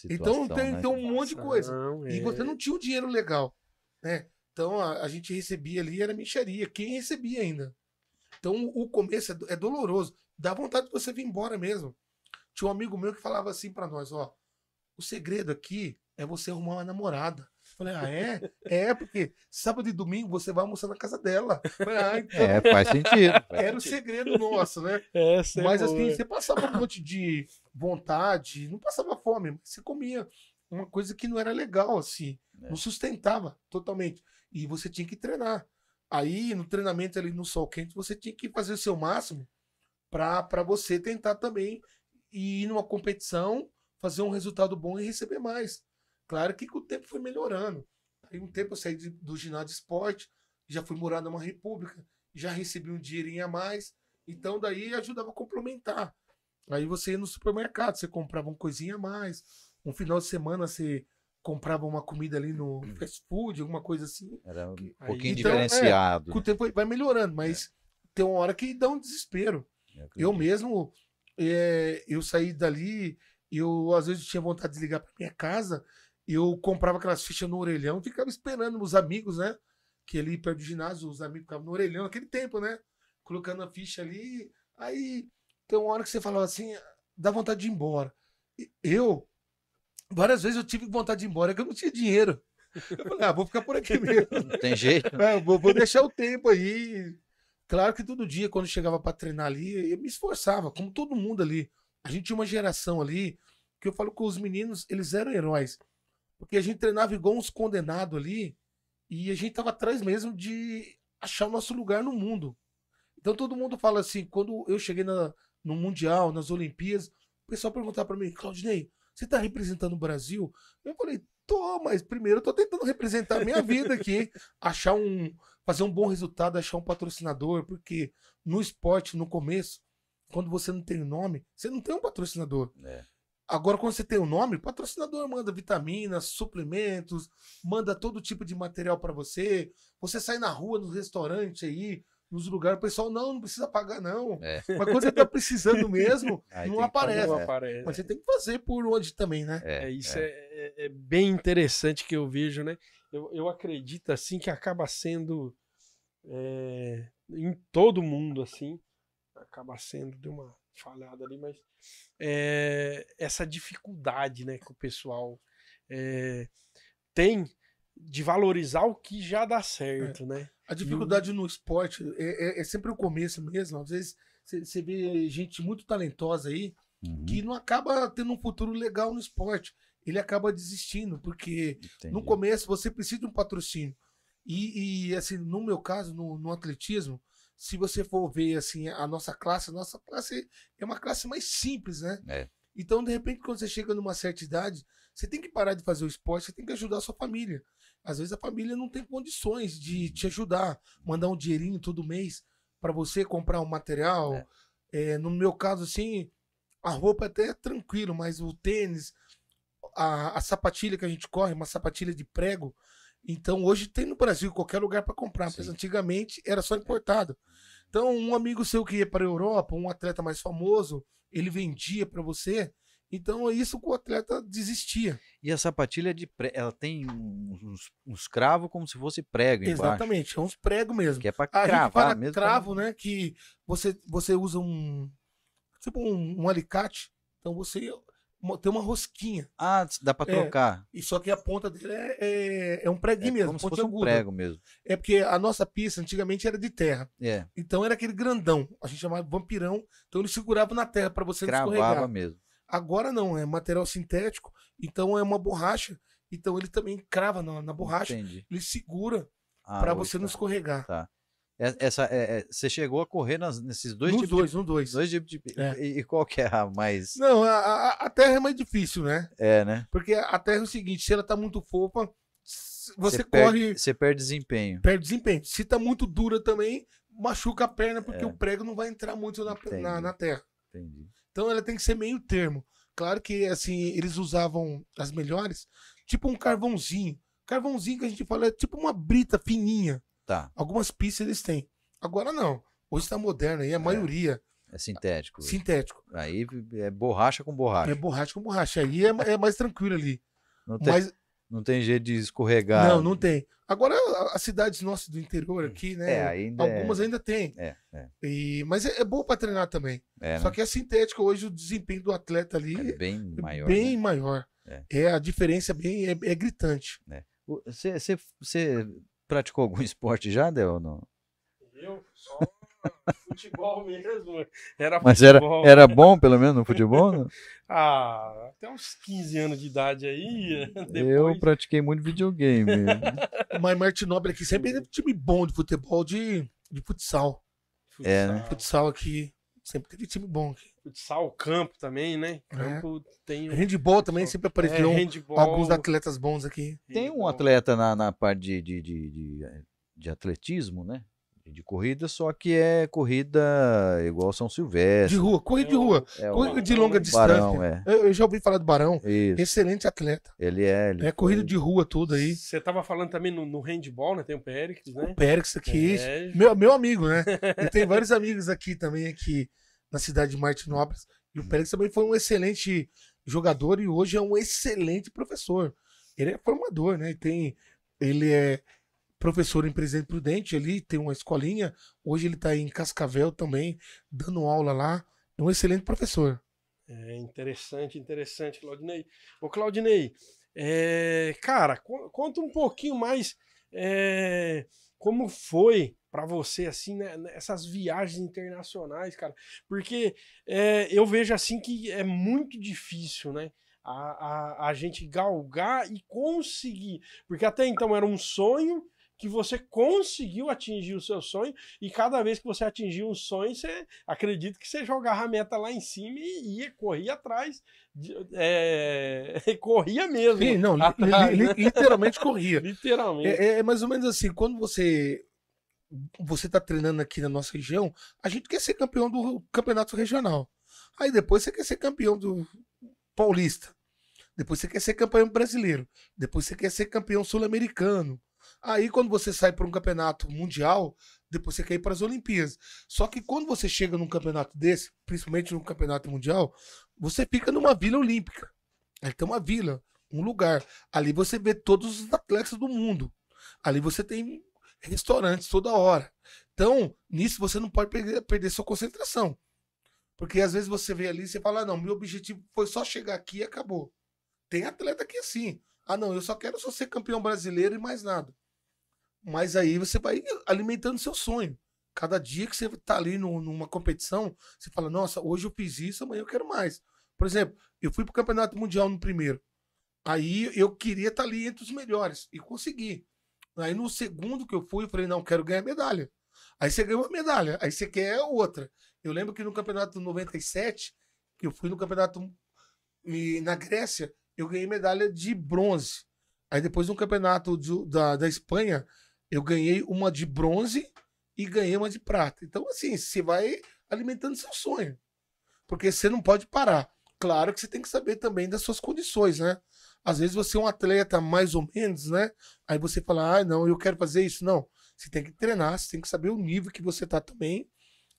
Então, situação, então tem, né? tem um monte de coisa. é... E você é. não tinha o um dinheiro legal. Né? Então a, a, gente recebia ali, era mixaria, quem recebia ainda. Então o começo é, é, doloroso. Dá vontade de você vir embora mesmo. Tinha um amigo meu que falava assim para nós: ó, o segredo aqui é você arrumar uma namorada. Falei, ah, é? É, porque sábado e domingo você vai almoçar na casa dela. Falei, ah, então... É, faz sentido. Era o segredo nosso, né? É, mas assim, né? você passava um monte de vontade, não passava fome, você comia uma coisa que não era legal, assim, é. não sustentava totalmente. E você tinha que treinar. Aí, no treinamento ali no sol quente, você tinha que fazer o seu máximo para você tentar também ir numa competição, fazer um resultado bom e receber mais. Claro que com o tempo foi melhorando. Aí um tempo eu saí de, do ginásio de esporte, já fui morar numa república, já recebi um dinheirinho a mais. Então daí ajudava a complementar. Aí você ia no supermercado, você comprava uma coisinha a mais. Um final de semana você comprava uma comida ali no hum. fast food, alguma coisa assim. Era um aí, pouquinho então, é, diferenciado. É, com o né? tempo vai melhorando, mas é. tem uma hora que dá um desespero. É eu mesmo, eh, eu saí dali, eu às vezes tinha vontade de ligar para minha casa eu comprava aquelas fichas no orelhão e ficava esperando os amigos, né? Que ali perto do ginásio, os amigos ficavam no orelhão naquele tempo, né? Colocando a ficha ali. Aí tem uma hora que você falava assim, dá vontade de ir embora. Eu, várias vezes eu tive vontade de ir embora, é que eu não tinha dinheiro. Eu falei, ah, vou ficar por aqui mesmo.
Não tem jeito. É, vou, vou
deixar o tempo aí. Claro que todo dia, quando chegava para treinar ali, eu me esforçava, como todo mundo ali. A gente tinha uma geração ali que eu falo que os meninos, eles eram heróis. Porque a gente igual uns condenados ali e a gente tava atrás mesmo de achar o nosso lugar no mundo. Então todo mundo fala assim, quando eu cheguei na, no Mundial, nas Olimpíadas, o pessoal perguntava para mim, Claudinei, você tá representando o Brasil? Eu falei, tô, mas primeiro eu tô tentando representar a minha vida aqui, achar um, fazer um bom resultado, achar um patrocinador, porque no esporte, no começo, quando você não tem nome, você não tem um patrocinador. É. Agora, quando você tem o um nome, o patrocinador manda vitaminas, suplementos, manda todo tipo de material para você. Você sai na rua, no restaurante aí, nos lugares, o pessoal, não, não precisa pagar, não. É. Mas quando você tá precisando mesmo, Aí não aparece. Não aparece. Mas você tem que fazer por onde também, né? É, é isso é. É, é. é.
bem interessante que eu vejo, né? Eu, eu acredito, assim, que acaba sendo em todo mundo, assim, acaba sendo de uma falhado ali, mas é, essa dificuldade né, que o pessoal é, tem de valorizar o que já dá é. certo, é. né? A dificuldade
o... no esporte é, é, é, sempre o começo mesmo. Às vezes você vê gente muito talentosa aí uhum. que não acaba tendo um futuro legal no esporte. Ele acaba desistindo, porque Entendi. no começo você precisa de um patrocínio. E, e, assim, no meu caso, no, no atletismo, se você for ver assim a nossa classe, a nossa classe é uma classe mais simples, né? É. Então, de repente, quando você chega numa certa idade, você tem que parar de fazer o esporte, você tem que ajudar a sua família. Às vezes a família não tem condições de uhum. te ajudar, mandar um dinheirinho todo mês para você comprar um material. É. É, no meu caso, assim, a roupa até é tranquilo, mas o tênis, a, a sapatilha que a gente corre, uma sapatilha de prego, então hoje tem no Brasil qualquer lugar para comprar, Sim. mas antigamente era só importado. Então um amigo seu que ia para a Europa, um atleta mais famoso, ele vendia para você. Então é isso que o atleta desistia.
E a sapatilha de pre... ela tem uns, uns, cravos como se fosse prego embaixo. Exatamente,
é uns pregos mesmo. Que é para cravar mesmo. cravo, né? né, que você você usa um tipo um, um alicate. Então você tem uma rosquinha. Ah, dá para é, trocar. É, e só que a ponta dele é, é, é um preguinho é mesmo. Como se fosse aguda. um prego mesmo. É porque a nossa pista antigamente era de terra. É. Então era aquele grandão. A gente chamava vampirão. Então ele segurava na terra para você Cravava não mesmo. Agora não, é material sintético. Então é uma borracha. Então ele também crava na, na borracha. Entendi. Ele segura ah, para você não tá. escorregar.
Tá. Essa, é, é, você chegou a correr nas, nesses dois nos dois, de, dois. Dois tipos de, é. e, e, qual que é a mais.
Não, a, a, a, terra é mais difícil, né? É, né? Porque a terra é o seguinte: se ela tá muito fofa, você, corre. Perde,
você perde desempenho.
Perde desempenho. Se tá muito dura também, machuca a perna, porque é. o prego não vai entrar muito na, na, na terra. Entendi. Então ela tem que ser meio termo. Claro que assim, eles usavam as melhores, tipo um carvãozinho. Carvãozinho que a gente fala é tipo uma brita fininha. Tá. Algumas pistas eles têm. Agora não. Hoje está moderno aí a é. maioria.
É sintético.
Sintético.
Aí é borracha com borracha. É
borracha com borracha. Aí é, é mais tranquilo ali. Não tem, Mas...
não tem jeito de escorregar. Não, não
tem. Agora, as cidades nossas do interior hum. aqui, né? É, ainda é. algumas ainda tem. É, é. E, mas é, é bom para treinar também. É, né? Só né? que é sintético. Hoje o desempenho do atleta ali é bem é maior. Bem né? maior. É. é a diferença bem,
é, gritante. Você praticou algum esporte já, Del? Não? Eu?
Só futebol mesmo. Era Mas futebol. era, era bom, pelo menos, no futebol?
ah, até uns 15 anos de idade aí. Depois...
Eu pratiquei muito videogame.
Mas Martin Nobre aqui sempre tem um time bom de futebol, de, de futsal. futsal. É, né? Futsal aqui. Sempre teve time bom aqui futsal,
campo também, né? É. Campo é. tem. Handball
também sempre apareceu. É, handball, alguns atletas bons aqui. Tem um
atleta na, na parte de, de, de, de, atletismo, né? De corrida, só que é corrida igual São Silvestre. De
rua, corrida de é rua. É, corrida de longa distância. Barão, é. Eu, eu, já ouvi falar do Barão. Isso. Excelente atleta. Ele é. Ele é corrida foi... de rua, tudo aí.
Você tava falando também no, no handball, né? Tem o Périx, né? O Périx aqui. É. Meu, meu
amigo, né? e tem vários amigos aqui também que. Aqui na cidade de Martinópolis. E o Pérez uhum. também foi um excelente jogador e hoje é um excelente professor. Ele é formador, né? Ele tem, ele é professor em Presidente Prudente ali, tem uma escolinha. Hoje ele está em Cascavel também, dando aula lá. É um excelente professor.
É interessante, interessante, Claudinei. Ô, Claudinei, é, cara, conta um pouquinho mais é, como foi para você, assim, né, né, essas viagens internacionais, cara? Porque é, eu vejo, assim, que é muito difícil, né? A, a, a gente galgar e conseguir. Porque até então era um sonho que você conseguiu atingir o seu sonho e cada vez que você atingiu um sonho, você acredita que você jogava a meta lá em cima e ia, corria atrás, é, corria mesmo. Sim, não, li, li, né? literalmente corria. literalmente. É,
é, é, mais ou menos assim, quando você você está treinando aqui na nossa região, a gente quer ser campeão do campeonato regional. Aí depois você quer ser campeão do paulista. Depois você quer ser campeão brasileiro. Depois você quer ser campeão sul-americano. Aí quando você sai para um campeonato mundial, depois você quer ir para as Olimpíadas. Só que quando você chega num campeonato desse, principalmente num campeonato mundial, você fica numa vila olímpica. Aí tem uma vila, um lugar. Ali você vê todos os atletas do mundo. Ali você tem restaurantes toda hora. Então, nisso você não pode perder, perder sua concentração. Porque às vezes você vem ali e você fala, ah, não, meu objetivo foi só chegar aqui e acabou. Tem atleta que é assim. Ah, não, eu só quero só ser campeão brasileiro e mais nada. Mas aí você vai alimentando seu sonho. Cada dia que você está ali no, numa competição, você fala, nossa, hoje eu fiz isso, amanhã eu quero mais. Por exemplo, eu fui para o Campeonato Mundial no primeiro. Aí eu queria estar tá ali entre os melhores e consegui. Aí no segundo que eu fui, eu falei, não, quero ganhar medalha. Aí você ganha uma medalha, aí você quer outra. Eu lembro que no campeonato 97, que eu fui no campeonato na Grécia, eu ganhei medalha de bronze. Aí depois no campeonato da, da Espanha, eu ganhei uma de bronze e ganhei uma de prata. Então, assim, você vai alimentando seu sonho. Porque você não pode parar. Claro que você tem que saber também das suas condições, né? Às vezes você é um atleta mais ou menos, né? Aí você fala, ah, não, eu quero fazer isso. Não, você tem que treinar, você tem que saber o nível que você tá também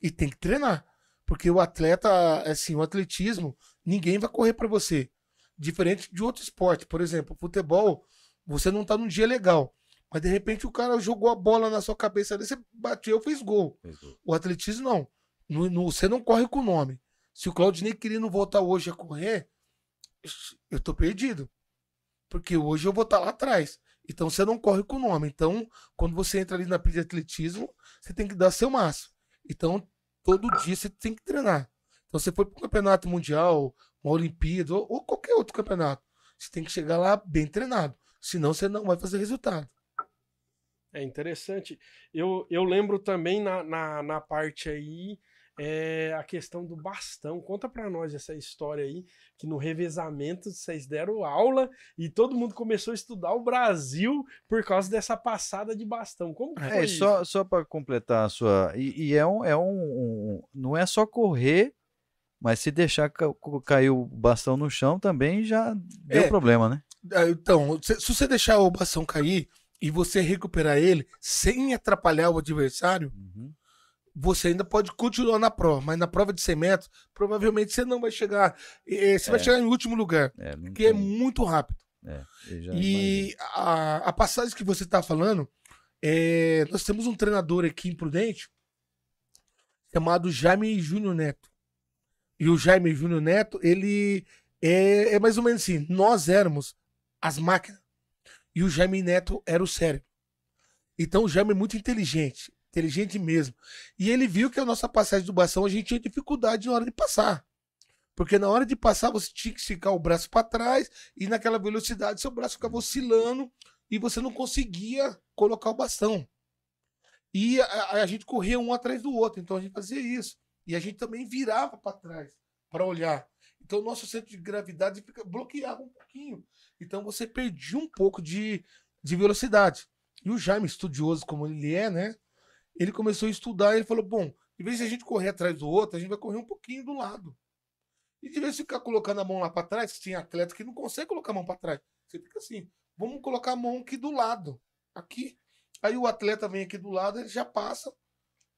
e tem que treinar. Porque o atleta, assim, o atletismo, ninguém vai correr para você. Diferente de outro esporte, por exemplo, futebol, você não tá num dia legal. Mas de repente o cara jogou a bola na sua cabeça ali, você bateu, fez gol. Fez gol. O atletismo não. No, no, você não corre com o nome. Se o Claudinei querendo voltar hoje a correr, eu tô perdido porque hoje eu vou estar tá lá atrás. Então você não corre com o nome. Então, quando você entra ali na pista de atletismo, você tem que dar seu máximo. Então, todo dia você tem que treinar. Então, você foi para um campeonato mundial, uma Olimpíada ou, ou, qualquer outro campeonato. Você tem que chegar lá bem treinado. Senão, você não vai fazer resultado.
É interessante. Eu, eu lembro também na, na, na parte aí é, a questão do bastão. Conta para nós essa história aí, que no revezamento vocês deram aula e todo mundo começou a estudar o Brasil por causa dessa passada de bastão. Como é, foi é, isso? Só,
só para completar a sua... E, e é, um, é um, um... Não é só correr mas se deixar cair o bastão no chão também já deu é, problema, né?
É, então, se, se você deixar o bastão cair e você recuperar ele sem atrapalhar o adversário, uhum você ainda pode continuar na prova, mas na prova de 100 metros, provavelmente você não vai chegar. Você é. vai chegar em último lugar, é, porque é muito rápido. É, e a, a, passagem que você está falando, é, nós temos um treinador aqui em Prudente chamado Jaime Júnior Neto. E o Jaime Júnior Neto, ele é, é mais ou menos assim: nós éramos as máquinas e o Jaime Neto era o cérebro. Então o Jaime é muito inteligente inteligente mesmo. E ele viu que a nossa passagem do bastão a gente tinha dificuldade na hora de passar. Porque na hora de passar você tinha que ficar o braço para trás e naquela velocidade seu braço ficava oscilando e você não conseguia colocar o bastão. E a, a gente corria um atrás do outro, então a gente fazia isso. E a gente também virava para trás para olhar. Então o nosso centro de gravidade fica, bloqueava um pouquinho. Então você perdia um pouco de, de velocidade. E o Jaime, estudioso como ele é, né? Ele começou a estudar e ele falou: bom, de vez se a gente correr atrás do outro, a gente vai correr um pouquinho do lado. E de vez em ficar colocando a mão lá para trás, tem atleta que não consegue colocar a mão para trás. Você fica assim: vamos colocar a mão aqui do lado, aqui. Aí o atleta vem aqui do lado, ele já passa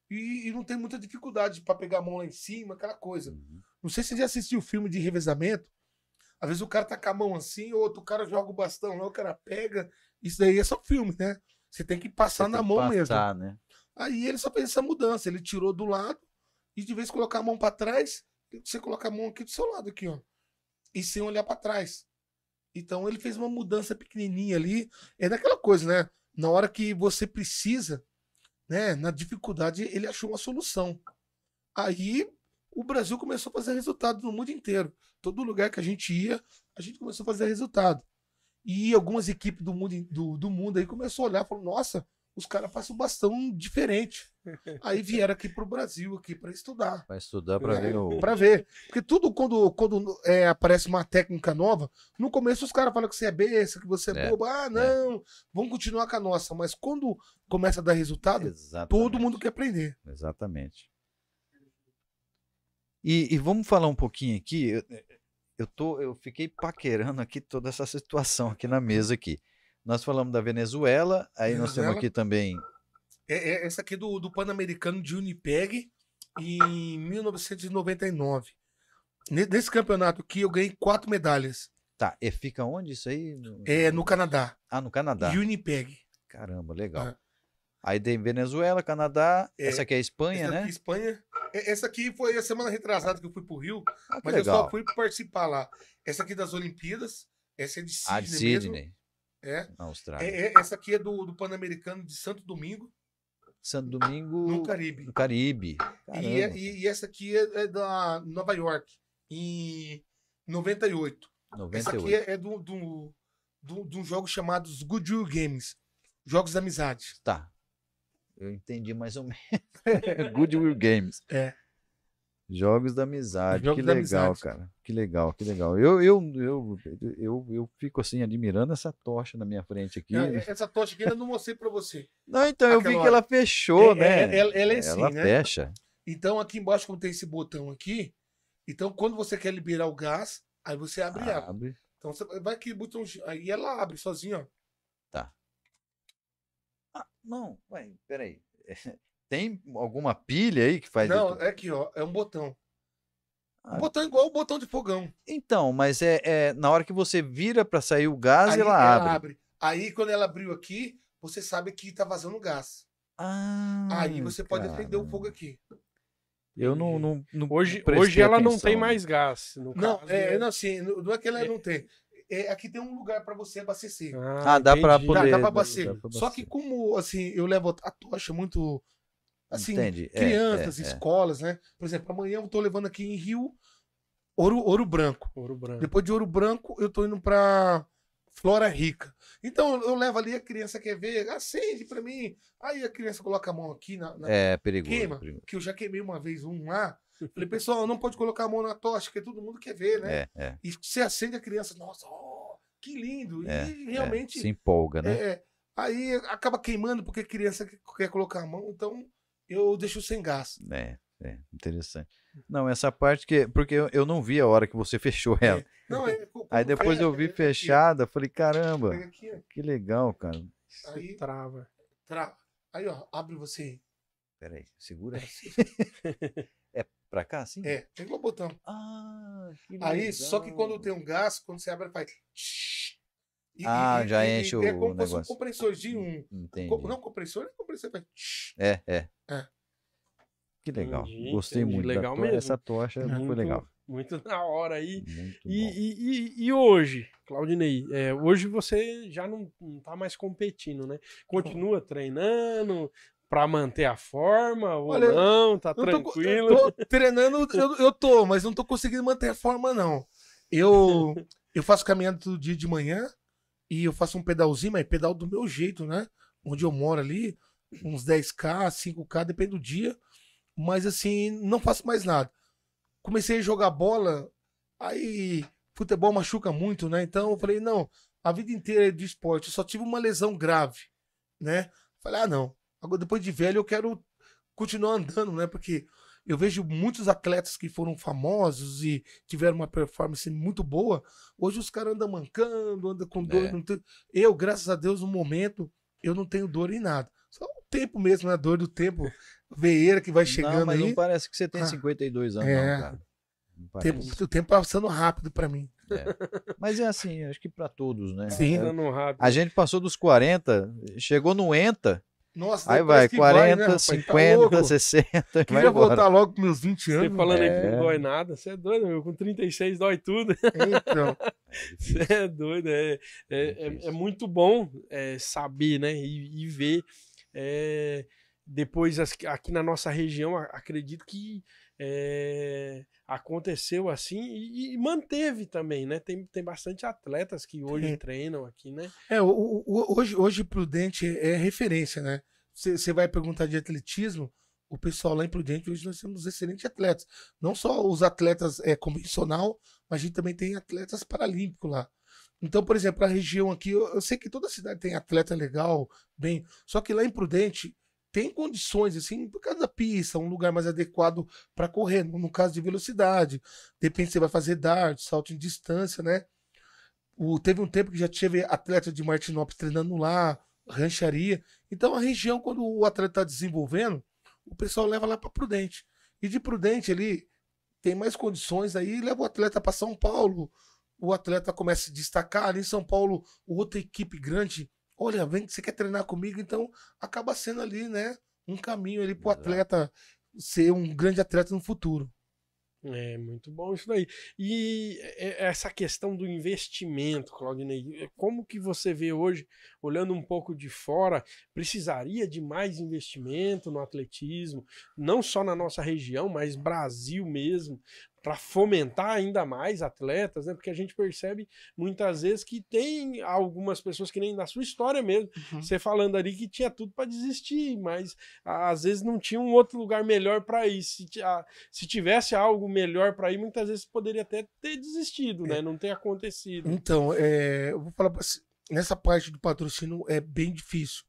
e, e não tem muita dificuldade para pegar a mão lá em cima, aquela coisa. Uhum. Não sei se você já assistiu o filme de revezamento. Às vezes o cara tá com a mão assim, o outro cara joga o bastão lá, o cara pega. Isso daí é só filme, né? Você tem que passar tem na que mão passar, mesmo. Né? Aí ele só fez essa mudança. Ele tirou do lado e de vez colocar a mão para trás, você coloca a mão aqui do seu lado, aqui, ó. E sem olhar para trás. Então ele fez uma mudança pequenininha ali. É daquela coisa, né? Na hora que você precisa, né? Na dificuldade, ele achou uma solução. Aí o Brasil começou a fazer resultado no mundo inteiro. Todo lugar que a gente ia, a gente começou a fazer resultado. E algumas equipes do mundo, do, do mundo aí começou a olhar e falou: nossa, os caras fazem um bastão diferente. Aí vieram aqui para o Brasil, aqui para estudar. Para estudar,
para é, ver. O... Para
ver. Porque tudo, quando, quando é, aparece uma técnica nova, no começo os caras falam que você é besta, que você é, é bobo. Ah, é. não, vamos continuar com a nossa. Mas quando começa a dar resultado, Exatamente. todo mundo quer aprender.
Exatamente. E, e vamos falar um pouquinho aqui. Eu, eu, tô, eu fiquei paquerando aqui toda essa situação aqui na mesa aqui. Nós falamos da Venezuela, aí Venezuela. nós temos aqui também.
É, é, essa aqui do, do Pan-Americano de Unipeg em 1999. Nesse campeonato aqui eu ganhei quatro medalhas. Tá, e fica onde isso aí? É no Canadá.
Ah, no Canadá. Unipeg. Caramba, legal. Uhum. Aí tem Venezuela, Canadá,
é, essa aqui é a Espanha, essa né? É Espanha. É, essa aqui foi a semana retrasada que eu fui pro Rio, ah, mas legal. eu só fui participar lá. Essa aqui das Olimpíadas, essa é de Sydney. Ah, de Sydney. Mesmo. É. Na Austrália. É, é, essa aqui é do, do Pan-Americano de Santo Domingo.
Santo Domingo. No Caribe. No Caribe. E, é,
e, e, essa aqui é, é da Nova York, em 98. 98. Essa aqui é, é do, do, do, de um jogo chamado Good Will Games Jogos da Amizade. Tá. Eu entendi mais ou
menos. Good Will Games. É. Jogos da amizade. Jogos que da legal, amizade. cara. Que legal, que legal. Eu, eu, eu, eu, eu fico assim admirando essa tocha na minha frente aqui. Não, é, é, essa
tocha aqui eu não mostrei para você. Não, então Aquela eu vi hora. que ela fechou, é, né? É, ela, ela é assim, ela né? fecha. Então aqui embaixo como tem esse botão aqui, então quando você quer liberar o gás, aí você abre, abre. ela. Então você vai aqui botão aí ela abre sozinha, ó.
Tá. Ah, não, vai, peraí. Tem alguma pilha aí que faz. Não,
é aqui, ó. É um botão. Um ah. botão igual o botão de fogão.
Então, mas é, é na hora que você vira para sair o gás, aí ela, ela abre. abre.
Aí, quando ela abriu aqui, você sabe que tá vazando gás. Ah, aí você cara. pode acender o fogo aqui.
Eu não. não, não hoje hoje ela atenção. não tem mais gás. não, caso, é, né? não, assim, não é que ela é. não
tem. É, aqui tem um lugar para você abastecer. Ah, ah dá para poder. Dá, dá para abastecer. abastecer. Só que como assim, eu levo a tocha muito assim, é, crianças, é, é, escolas, né? Por exemplo, amanhã eu estou levando aqui em Rio Ouro, Ouro Branco. Ouro Branco. Depois de Ouro Branco, eu estou indo para Flora Rica. Então eu levo ali, a criança quer ver, acende para mim. Aí a criança coloca a mão aqui na. na é, perigoso, queima, perigoso. Que eu já queimei uma vez um lá. Falei, pessoal, não pode colocar a mão na tocha, que todo mundo quer ver, né? É, é. E você acende a criança, nossa, oh, que lindo. e é, é, realmente. se empolga, né? É, aí acaba queimando porque a criança quer colocar a mão, então eu deixo sem gás. É,
é, interessante. Não, essa parte que. Porque eu, eu não vi a hora que você fechou é. ela. É. Não, é, Aí depois eu vi é, é fechada, falei, caramba, que legal, cara.
Aí trava. Trava. Aí, ó, abre você. Peraí, segura. É assim. pra cá, sim? É, tem o botão. Ah, que legal. Aí, só que quando tem um gás, quando você abre, faz. E, ah, e, já e, enche e, é o é como negócio. fossem de um. Entendi. Não compressor, é compressor.
É, é, é, é. Que legal. Entendi, Gostei entendi. muito legal da mesmo. Essa tocha muito, foi legal.
Muito na hora aí. E, e, hoje, Claudinei, é, hoje você já não, não tá mais competindo, né? Continua treinando, para manter a forma ou Olha, não? Tá tranquilo? Tô, eu tô treinando,
eu, eu tô, mas não tô conseguindo manter a forma, não. Eu, eu faço caminhada todo dia de manhã, e eu faço um pedalzinho, mas pedal do meu jeito, né? Onde eu moro ali, uns 10k, 5k, depende do dia. Mas assim, não faço mais nada. Comecei a jogar bola, aí futebol machuca muito, né? Então eu falei, não, a vida inteira é de esporte, eu só tive uma lesão grave, né? Falei, ah, não. Agora, depois de velho, eu quero continuar andando, né? Porque eu vejo muitos atletas que foram famosos e tiveram uma performance muito boa. Hoje os caras andam mancando, andam com dor. É. Tem... Eu, graças a Deus, no momento, eu não tenho dor em nada. Só o tempo mesmo, né? A dor do tempo. Veieira que vai chegando não, mas aí. Não parece que você tem ah, 52 anos, é. não, cara. tempo, o tempo passando rápido para mim.
É. Mas é assim, acho que para todos, né? Sim. É, a gente passou dos 40, chegou no ENTA, nossa, aí vai, 40, vai, né, 50, tá 60. Queria voltar
logo com meus 20 anos. Você falando né? é. aí que não dói nada, você é doido, meu. Com 36 dói tudo. Então. Você é doido. É, é, é, é muito bom é, saber, né? E, e ver. É, depois, aqui na nossa região, acredito que é, aconteceu assim e, e, manteve também, né? Tem, tem bastante atletas que hoje é. treinam aqui, né?
É, o, o, hoje, hoje Prudente é, é referência, né? Você vai perguntar de atletismo, o pessoal lá em Prudente, hoje nós temos excelentes atletas. Não só os atletas é, convencional, mas a gente também tem atletas paralímpicos lá. Então, por exemplo, a região aqui, eu, eu sei que toda cidade tem atleta legal, bem, só que lá em Prudente, tem condições, assim, por causa da pista, um lugar mais adequado para correr, no caso de velocidade. Depende se vai fazer dart, salto em distância, né? O, teve um tempo que já tive atleta de Martinópolis treinando lá, rancharia. Então a região, quando o atleta está desenvolvendo, o pessoal leva lá para Prudente. E de Prudente ele tem mais condições aí, leva o atleta para São Paulo. O atleta começa a se destacar ali em São Paulo, outra equipe grande olha, vem, você quer treinar comigo? Então acaba sendo ali, né? Um caminho ali pro atleta ser um grande atleta no futuro. É muito bom isso daí.
E é, é, essa questão do investimento, Claudinei, é, como que você vê hoje, olhando um pouco de fora, precisaria de mais investimento no atletismo, não só na nossa região, mas Brasil mesmo, para fomentar ainda mais atletas, né? Porque a gente percebe muitas vezes que tem algumas pessoas que nem na sua história mesmo, uhum. você falando ali que tinha tudo para desistir, mas às vezes não tinha um outro lugar melhor para ir. Se, a, se, tivesse algo melhor para ir, muitas vezes poderia até ter desistido, é. né? Não ter acontecido.
Então, é, eu vou falar você, nessa parte do patrocínio é bem difícil.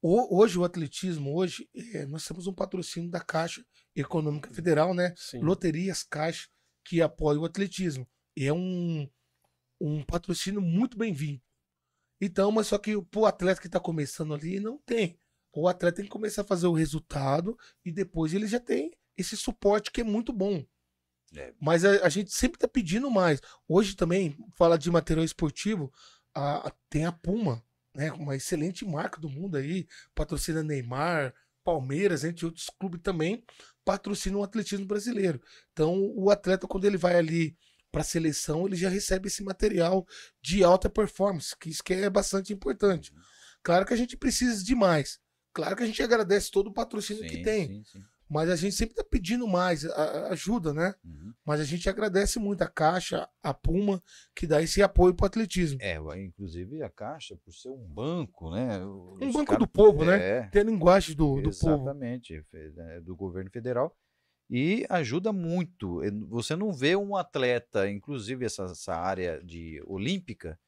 O, hoje o atletismo, hoje é, nós temos um patrocínio da Caixa Econômica hum, Federal, né? Sim. Loterias Caixa que apoia o atletismo. E é um, um patrocínio muito bem-vindo. Então, mas só que o atleta que está começando ali não tem. O atleta tem que começar a fazer o resultado e depois ele já tem esse suporte que é muito bom. É. Mas a, a, gente sempre está pedindo mais. Hoje também, fala de material esportivo, a, a, tem a Puma, né? Uma excelente marca do mundo aí, patrocina Neymar, Palmeiras, entre outros clubes também patrocina o atletismo brasileiro. Então, o atleta, quando ele vai ali para a seleção, ele já recebe esse material de alta performance, que isso que é bastante importante. Uhum. Claro que a gente precisa de mais. Claro que a gente agradece todo o patrocínio sim, que tem. Sim, sim. Mas a gente sempre está pedindo mais ajuda, né? Uhum. Mas a gente agradece muito a Caixa, a Puma, que dá esse apoio para o atletismo. É, inclusive a Caixa, por ser um banco, né? Os um banco do povo, né? É. Tem a linguagem do, do povo. Exatamente,
né, do governo federal. E ajuda muito. Você não vê um atleta, inclusive essa, essa área de olímpica,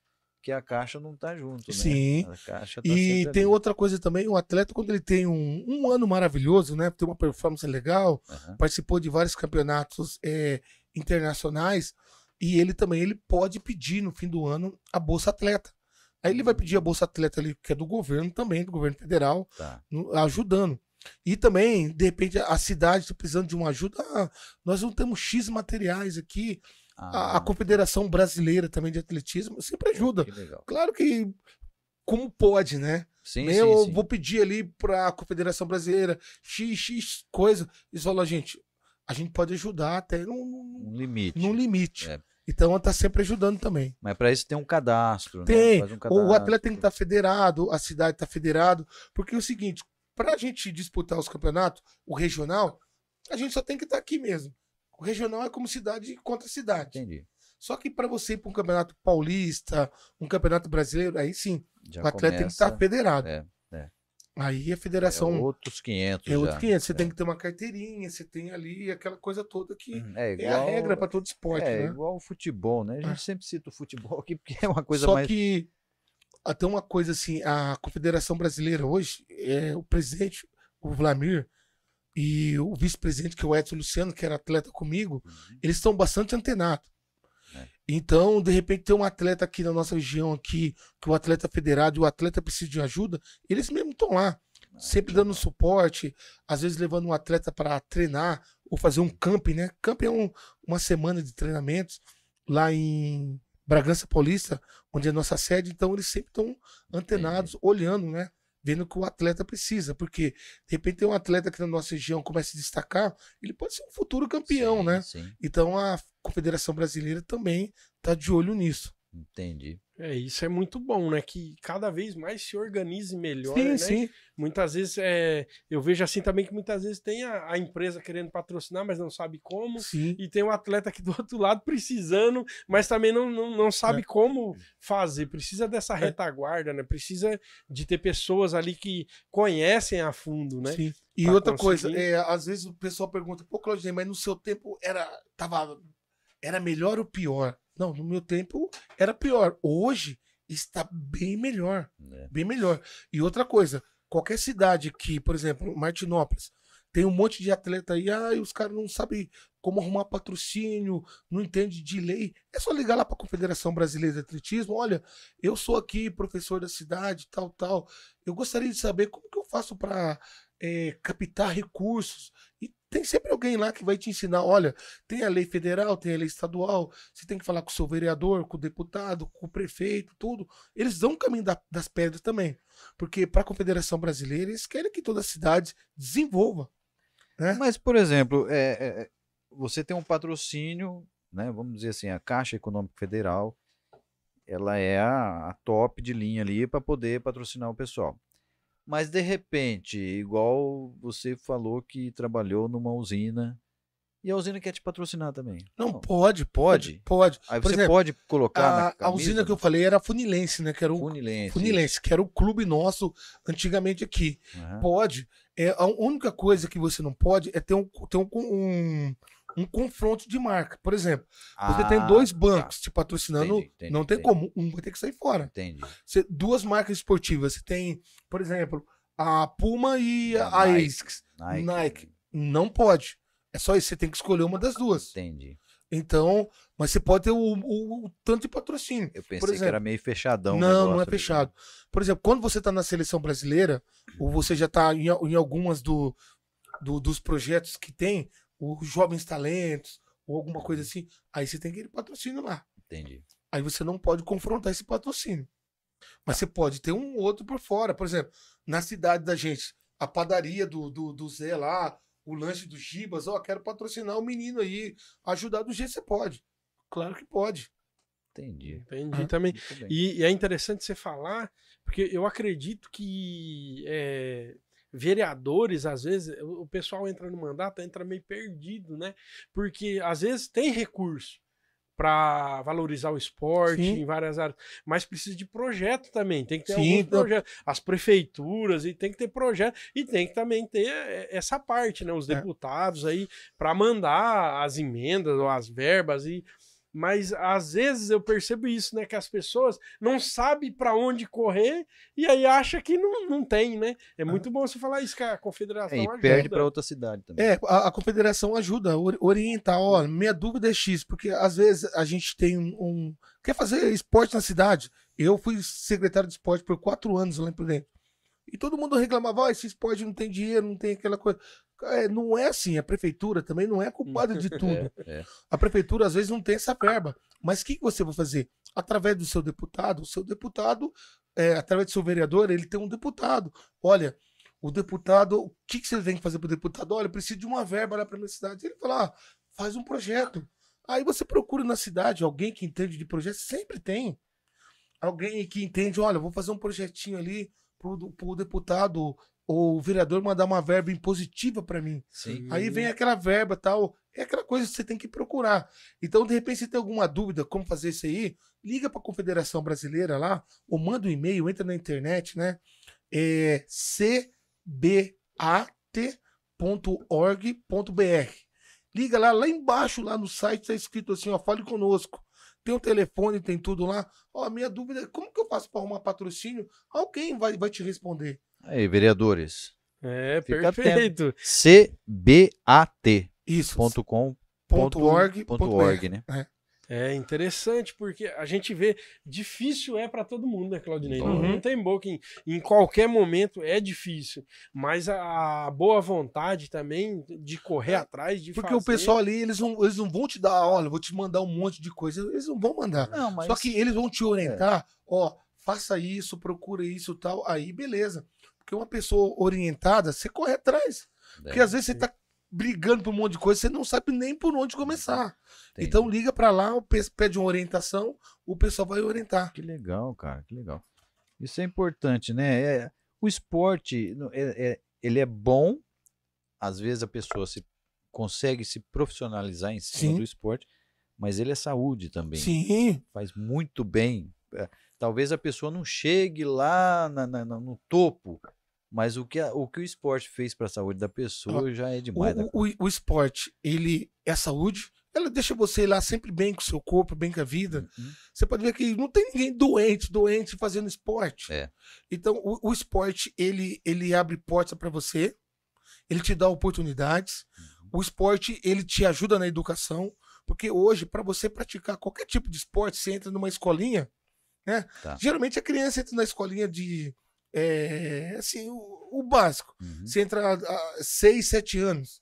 porque a caixa não está junto, né? Sim. A caixa tá e tem ali.
outra coisa também, o atleta, quando ele tem um, um ano maravilhoso, né? Tem uma performance legal, uhum. participou de vários campeonatos é, internacionais, e ele também ele pode pedir no fim do ano a Bolsa Atleta. Aí ele vai uhum. pedir a Bolsa Atleta ali, que é do governo também, do governo federal, tá. ajudando. E também, de repente, a cidade está precisando de uma ajuda. Ah, nós não temos X materiais aqui, ah. A, a, Confederação Brasileira também de Atletismo sempre ajuda. Que claro que como pode, né? Sim, eu sim. vou pedir ali para a Confederação Brasileira x, x coisa. E fala, gente, a gente pode ajudar até num, um limite. Num limite. É. Então ela está sempre ajudando também.
Mas para isso tem um cadastro. Né? Tem. Né? Um O atleta
tem que estar tá federado, a cidade está federado, porque é o seguinte, para a gente disputar os campeonatos, o regional, a gente só tem que estar tá aqui mesmo. O regional é como cidade contra cidade. Entendi. Só que para você ir para um campeonato paulista, um campeonato brasileiro, aí sim, já o atleta tá começa, tem que estar federado. É, é. Aí a é federação. É outros 500. É outros 500. Você é. tem que ter uma carteirinha, você tem ali aquela coisa toda que uhum, é, é igual, a regra para todo esporte. É né? igual o futebol, né? A gente
sempre cita o futebol aqui porque
é uma coisa Só mais. Só que até uma coisa assim, a Confederação Brasileira hoje, é, o presidente, o Vlamir, e o vice-presidente, que é o Edson Luciano, que era atleta comigo, uhum. eles estão bastante antenados. É. Então, de repente, tem um atleta aqui na nossa região aqui, que é o atleta federado e o atleta precisa de ajuda, eles mesmo estão lá, ah, sempre dando suporte, às vezes levando um atleta para treinar ou fazer um camping, né? Camping é um, uma semana de treinamentos lá em Bragança Paulista, onde é a nossa sede, então eles sempre estão antenados, é. olhando, né? vendo o que o atleta precisa, porque de repente tem um atleta que na nossa região começa a se destacar, ele pode ser um futuro campeão, sim, né? Sim. Então a Confederação Brasileira também está de olho nisso.
Entendi.
É, isso é muito bom, né? Que cada
vez mais se organize melhor, sim, né? Sim. Muitas vezes é, eu vejo assim também que muitas vezes tem a, a empresa querendo patrocinar, mas não sabe como. Sim. E tem o um atleta aqui do outro lado precisando, mas também não, não, não sabe é. como fazer. Precisa dessa é. retaguarda, né? Precisa de ter pessoas ali que conhecem a fundo, né? Sim. E pra outra conseguir... coisa, é,
às vezes o pessoal pergunta, pô, Claudinei, mas no seu tempo era, tava, era melhor ou pior? Não, no meu tempo era pior. Hoje está bem melhor. É. Bem melhor. E outra coisa, qualquer cidade que, por exemplo, Martinópolis, tem um monte de atleta aí, ah, os caras não sabem como arrumar patrocínio, não entende de lei. É só ligar lá para a Confederação Brasileira de Atletismo, olha, eu sou aqui professor da cidade, tal, tal. Eu gostaria de saber como que eu faço para é, eh, captar recursos. E tem sempre alguém lá que vai te ensinar. Olha, tem a lei federal, tem a lei estadual. Você tem que falar com o seu vereador, com o deputado, com o prefeito, tudo. Eles dão o caminho da, das pedras também. Porque para a Confederação Brasileira, eles querem que toda a cidade desenvolva.
Né? Mas, por exemplo, é, é, é, você tem um patrocínio, né, vamos dizer assim, a Caixa Econômica Federal, ela é a, a top de linha ali para poder patrocinar o pessoal. Mas de repente, igual você falou que trabalhou numa usina e a usina quer te patrocinar também. Não, não. pode, pode,
pode. Aí Por você exemplo, pode
colocar a, camisa, a usina
que eu falei era Funilense, né? Que era o Funilense, Funilense que era o clube nosso antigamente aqui. Uhum. Pode. É, a única coisa que você não pode é ter um, ter um, um um confronto de marca. Por exemplo, ah, você tem ah, dois tá. bancos tá. te patrocinando, entendi, entendi, não tem entendi. como, um vai ter que sair fora. Entendi. Você, duas marcas esportivas, você tem, por exemplo, a Puma e a, a Nike, ASICS. Nike. Nike. Não pode. É só isso, você tem que escolher uma das duas. Entendi. Então, mas você pode ter o, o, o tanto de patrocínio. Eu pensei exemplo, que era meio
fechadão. Não, não é
fechado. Por exemplo, quando você está na seleção brasileira, ou você já está em, em algumas do, do, dos projetos que tem, os jovens talentos, ou alguma coisa uhum. assim, aí você tem aquele patrocínio lá. Entendi. Aí você não pode confrontar esse patrocínio. Mas tá. você pode ter um outro por fora. Por exemplo, na cidade da gente, a padaria do, do, do Zé lá, o lanche do Gibas, ó, oh, quero patrocinar o menino aí, ajudar do jeito você pode. Claro que pode. Entendi. Entendi ah, também. E, e, é interessante você falar, porque
eu acredito que é, vereadores, às vezes, o pessoal entra no mandato, entra meio perdido, né? Porque às vezes tem recurso para valorizar o esporte Sim. em várias áreas, mas precisa de projeto também, tem que ter Sim, alguns então as prefeituras e tem que ter projeto e tem que também ter é, essa parte, né, os é. deputados é. aí para mandar as emendas ou as verbas e mas às vezes eu percebo isso, né? Que as pessoas não sabem para onde correr e aí acha que não, não tem, né? É muito ah. bom você falar isso, que a confederação é, e ajuda. perde para outra
cidade também.
É, a, a confederação ajuda, orienta, ó minha dúvida é X, porque às vezes a gente tem um, um... Quer fazer esporte na cidade? Eu fui secretário de esporte por quatro anos lá em Prudente. E todo mundo reclamava, ah, esse esporte não tem dinheiro, não tem aquela coisa. É, não é assim, a prefeitura também não é culpada de é, tudo. É. A prefeitura às vezes não tem essa verba. Mas o que, você vai fazer? Através do seu deputado, o seu deputado, é, através do seu vereador, ele tem um deputado. Olha, o deputado, o que, que você tem que fazer para o deputado? Olha, eu preciso de uma verba lá a minha cidade. Ele fala, ah, faz um projeto. Aí você procura na cidade alguém que entende de projeto, sempre tem. Alguém que entende, olha, vou fazer um projetinho ali pro, pro deputado o vereador mandar uma verba impositiva para mim. Sim. Aí uhum. vem aquela verba tal. É aquela coisa que você tem que procurar. Então, de repente, você tem alguma dúvida como fazer isso aí, liga para a Confederação Brasileira lá, ou manda um e-mail, entra na internet, né? É cbat.org.br. Liga lá, lá embaixo, lá no site, está escrito assim, ó, fale conosco tem o um telefone, tem tudo lá. Ó, a minha dúvida é como que eu faço para arrumar patrocínio? Alguém vai, vai te responder. Aí,
vereadores.
É, Fica perfeito.
CBAT. Isso. Ponto com, ponto, org, ponto org, né?
É. É interessante, porque a gente vê, difícil é para todo mundo, né, Claudinei? Uhum. Não, tem boca, em, em, qualquer momento é difícil, mas a, a boa vontade também
de correr é, atrás, de Porque fazer... o pessoal ali, eles não, eles não vão te dar, olha, vou te mandar um monte de coisa, eles não vão mandar. Não, mas... Só que eles vão te orientar, é. ó, faça isso, procura isso tal, aí beleza. Porque uma pessoa orientada, você corre atrás. É. porque às vezes você tá brigando por um monte de coisa, você não sabe nem por onde começar. Entendi. Então liga para lá, pede uma orientação, o pessoal vai orientar. Que legal, cara, que legal. Isso é importante,
né? É, o esporte, é, é, ele é bom, às vezes a pessoa se consegue se profissionalizar em cima Sim. do esporte, mas ele é saúde também. Sim. Faz muito bem. É, talvez a pessoa não chegue lá
na, na, no
topo, mas o que, a, o, que o esporte fez para a saúde da pessoa ah, já é demais. Né,
o, o, o, esporte, ele é saúde, ela deixa você lá sempre bem com o seu corpo, bem com a vida. Uhum. Você pode ver que não tem ninguém doente, doente fazendo esporte. É. Então, o, esporte, ele, ele abre portas para você, ele te dá oportunidades. Uhum. O esporte, ele te ajuda na educação, porque hoje, para você praticar qualquer tipo de esporte, você entra numa escolinha, né? Tá. Geralmente a criança entra na escolinha de é, assim, o, o básico. Uhum. Você entra há seis, sete anos,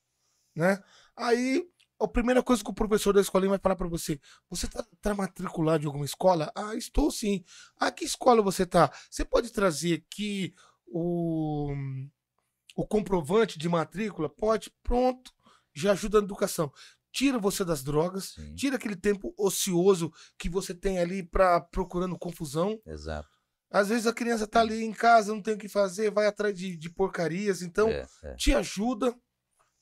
né? Aí a primeira coisa que o professor da escolinha vai falar para você: você tá, tá, matriculado em alguma escola? Ah, estou sim. Ah, que escola você tá? Você pode trazer aqui o, o comprovante de matrícula? Pode, pronto. Já ajuda na educação. Tira você das drogas, sim. tira aquele tempo ocioso que você tem ali para procurando confusão. Exato. Às vezes a criança tá ali em casa, não tem o que fazer, vai atrás de, de porcarias. Então, é, é. te ajuda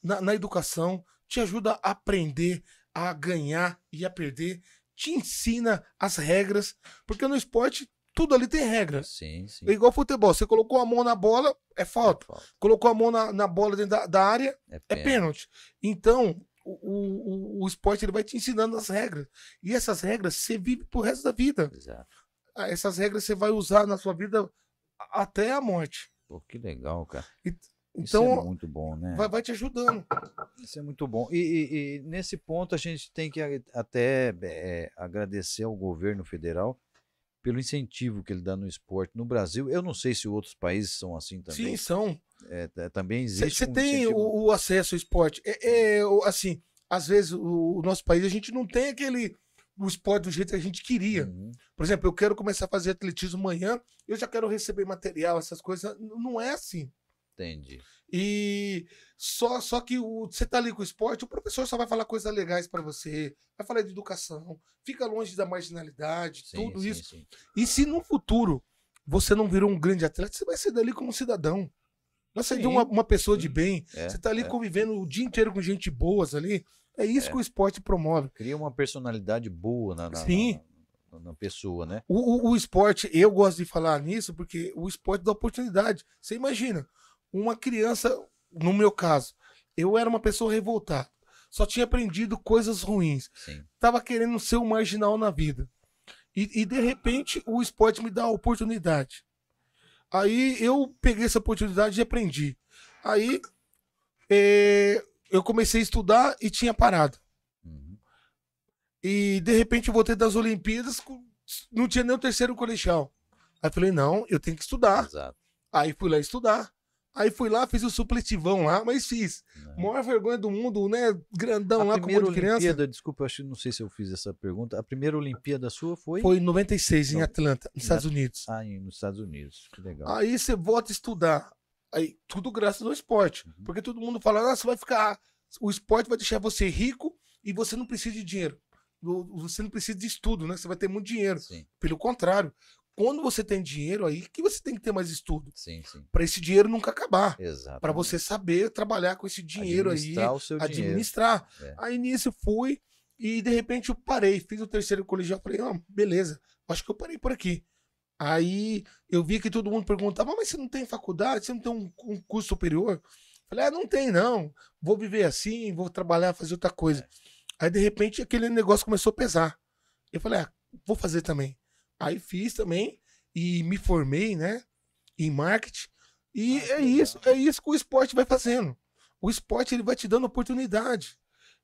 na, na educação, te ajuda a aprender, a ganhar e a perder, te ensina as regras, porque no esporte tudo ali tem regra. Sim, sim. É igual futebol. Você colocou a mão na bola, é falta. É Colocou a mão na, na bola dentro da, da área, é, é pênalti. Então, o, o, o, esporte ele vai te ensinando as regras. E essas regras você vive pro resto da vida. Exato. Ah, essas regras você vai usar na sua vida até a morte.
Pô, que legal, cara. E, então, Isso é então, muito bom, né? Vai,
vai, te ajudando.
Isso é muito bom. E, e, e nesse ponto a gente tem que até é, agradecer ao governo federal pelo incentivo que ele dá no esporte no Brasil. Eu não sei se outros países são assim também. Sim, são. É, também existe. Você um tem o,
o, acesso ao esporte. É, é, assim, às vezes o, o nosso país a gente não tem aquele o esporte do jeito que a gente queria. Uhum. Por exemplo, eu quero começar a fazer atletismo amanhã, eu já quero receber material, essas coisas. Não é assim. Entendi. E só só que o, você tá ali com o esporte, o professor só vai falar coisas legais para você, vai falar de educação, fica longe da marginalidade, sim, tudo sim, isso. Sim. E se no futuro você não virou um grande atleta, você vai ser dali como um cidadão. Vai ser de uma, uma pessoa de uhum. bem. É, você tá ali é. convivendo o dia inteiro com gente boas ali. É isso é. que o esporte promove. Cria uma personalidade boa na, na Sim.
Na, na, na, pessoa,
né? O, o, o esporte, eu gosto de falar nisso porque o esporte dá oportunidade. Você imagina, uma criança, no meu caso, eu era uma pessoa revoltada. Só tinha aprendido coisas ruins. Sim. querendo ser um marginal na vida. E, e, de repente o esporte me dá a oportunidade. Aí eu peguei essa oportunidade e aprendi. Aí é, eu comecei a estudar e tinha parado. Uhum. E de repente eu voltei das Olimpíadas, não tinha nem o terceiro colegial. Aí falei, não, eu tenho que estudar. Exato. Aí fui lá estudar. Aí fui lá, fiz o supletivão lá, mas fiz. Não. Né. Maior vergonha do mundo, né? Grandão a lá com um monte de criança. Olimpíada,
desculpa, acho, não sei se eu fiz essa pergunta. A primeira
Olimpíada sua foi? Foi em 96, então, em Atlanta, nos Estados
Unidos. Ah, nos Estados Unidos, que legal.
Aí você volta a estudar. Aí, tudo graças ao esporte. Uhum. Porque todo mundo fala, ah, você vai ficar. O esporte vai deixar você rico e você não precisa de dinheiro. Você não precisa de estudo, né? Você vai ter muito dinheiro. Sim. Pelo contrário, quando você tem dinheiro aí que você tem que ter mais estudo para esse dinheiro nunca acabar para você saber trabalhar com esse dinheiro administrar aí o seu administrar dinheiro. É. aí nisso fui e de repente eu parei fiz o terceiro colegial falei beleza acho que eu parei por aqui Aí eu vi que todo mundo perguntava, mas você não tem faculdade? Você não tem um, um curso superior? Falei, ah, não tem não. Vou viver assim, vou trabalhar, fazer outra coisa. Aí, de repente, aquele negócio começou a pesar. Eu falei, ah, vou fazer também. Aí fiz também e me formei, né? Em marketing. E ah, é legal. isso, é isso que o esporte vai fazendo. O esporte ele vai te dando oportunidade.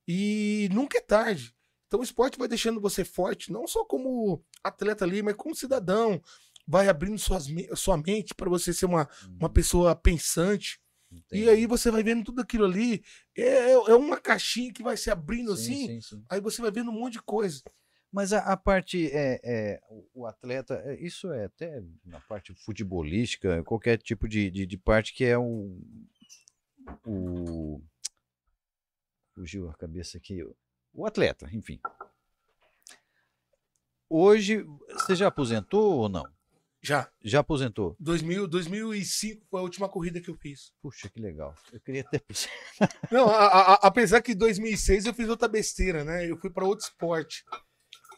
E nunca é tarde. Então o esporte vai deixando você forte, não só como atleta ali, mas como cidadão, vai abrindo suas, sua mente para você ser uma, uma uhum. pessoa pensante. Entendi. E aí você vai vendo tudo aquilo ali. É, é, é uma caixinha que vai se abrindo sim, assim. Sim, sim. Aí você vai vendo um monte de coisa. Mas
a, a parte, é, é, o atleta, é, isso é até na parte futebolística, qualquer tipo de, de, de parte que é o. o fugiu a cabeça aqui. O atleta, enfim. Hoje, você já aposentou ou não? Já. Já aposentou?
2000, 2005 foi a última corrida que eu fiz. Puxa,
que legal. Eu queria ter.
Não, a, a, apesar que em 2006 eu fiz outra besteira, né? Eu fui para outro esporte.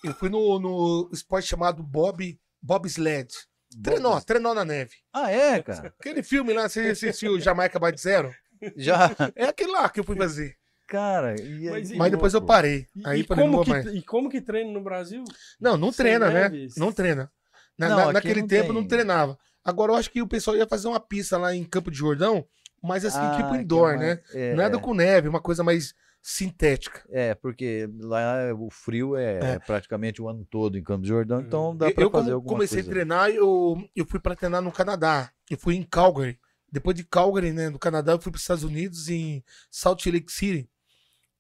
Eu fui no, no esporte chamado Bob, Bobsled. Bob... Trenó, trenó na neve. Ah, é, cara? Aquele filme lá, você assistiu Jamaica Bate Zero? Já. É aquele lá que eu fui fazer. Cara, e... mas, mas depois eu parei. E, aí e, como que, mais. e como que treina no Brasil? Não, não Sem treina, né? Não treina. Na, não, na, naquele não tempo tem. não treinava. Agora eu acho que o pessoal ia fazer uma pista lá em Campo de Jordão, mas assim, ah, tipo é indoor, é não né? É, Nada é. com neve,
uma coisa mais sintética. É, porque lá o frio é, é. praticamente o ano todo em Campo de Jordão, então hum. dá para fazer alguma coisa eu comecei a
treinar, eu, eu fui para treinar no Canadá. Eu fui em Calgary. Depois de Calgary, né, no Canadá, eu fui para os Estados Unidos, em Salt Lake City.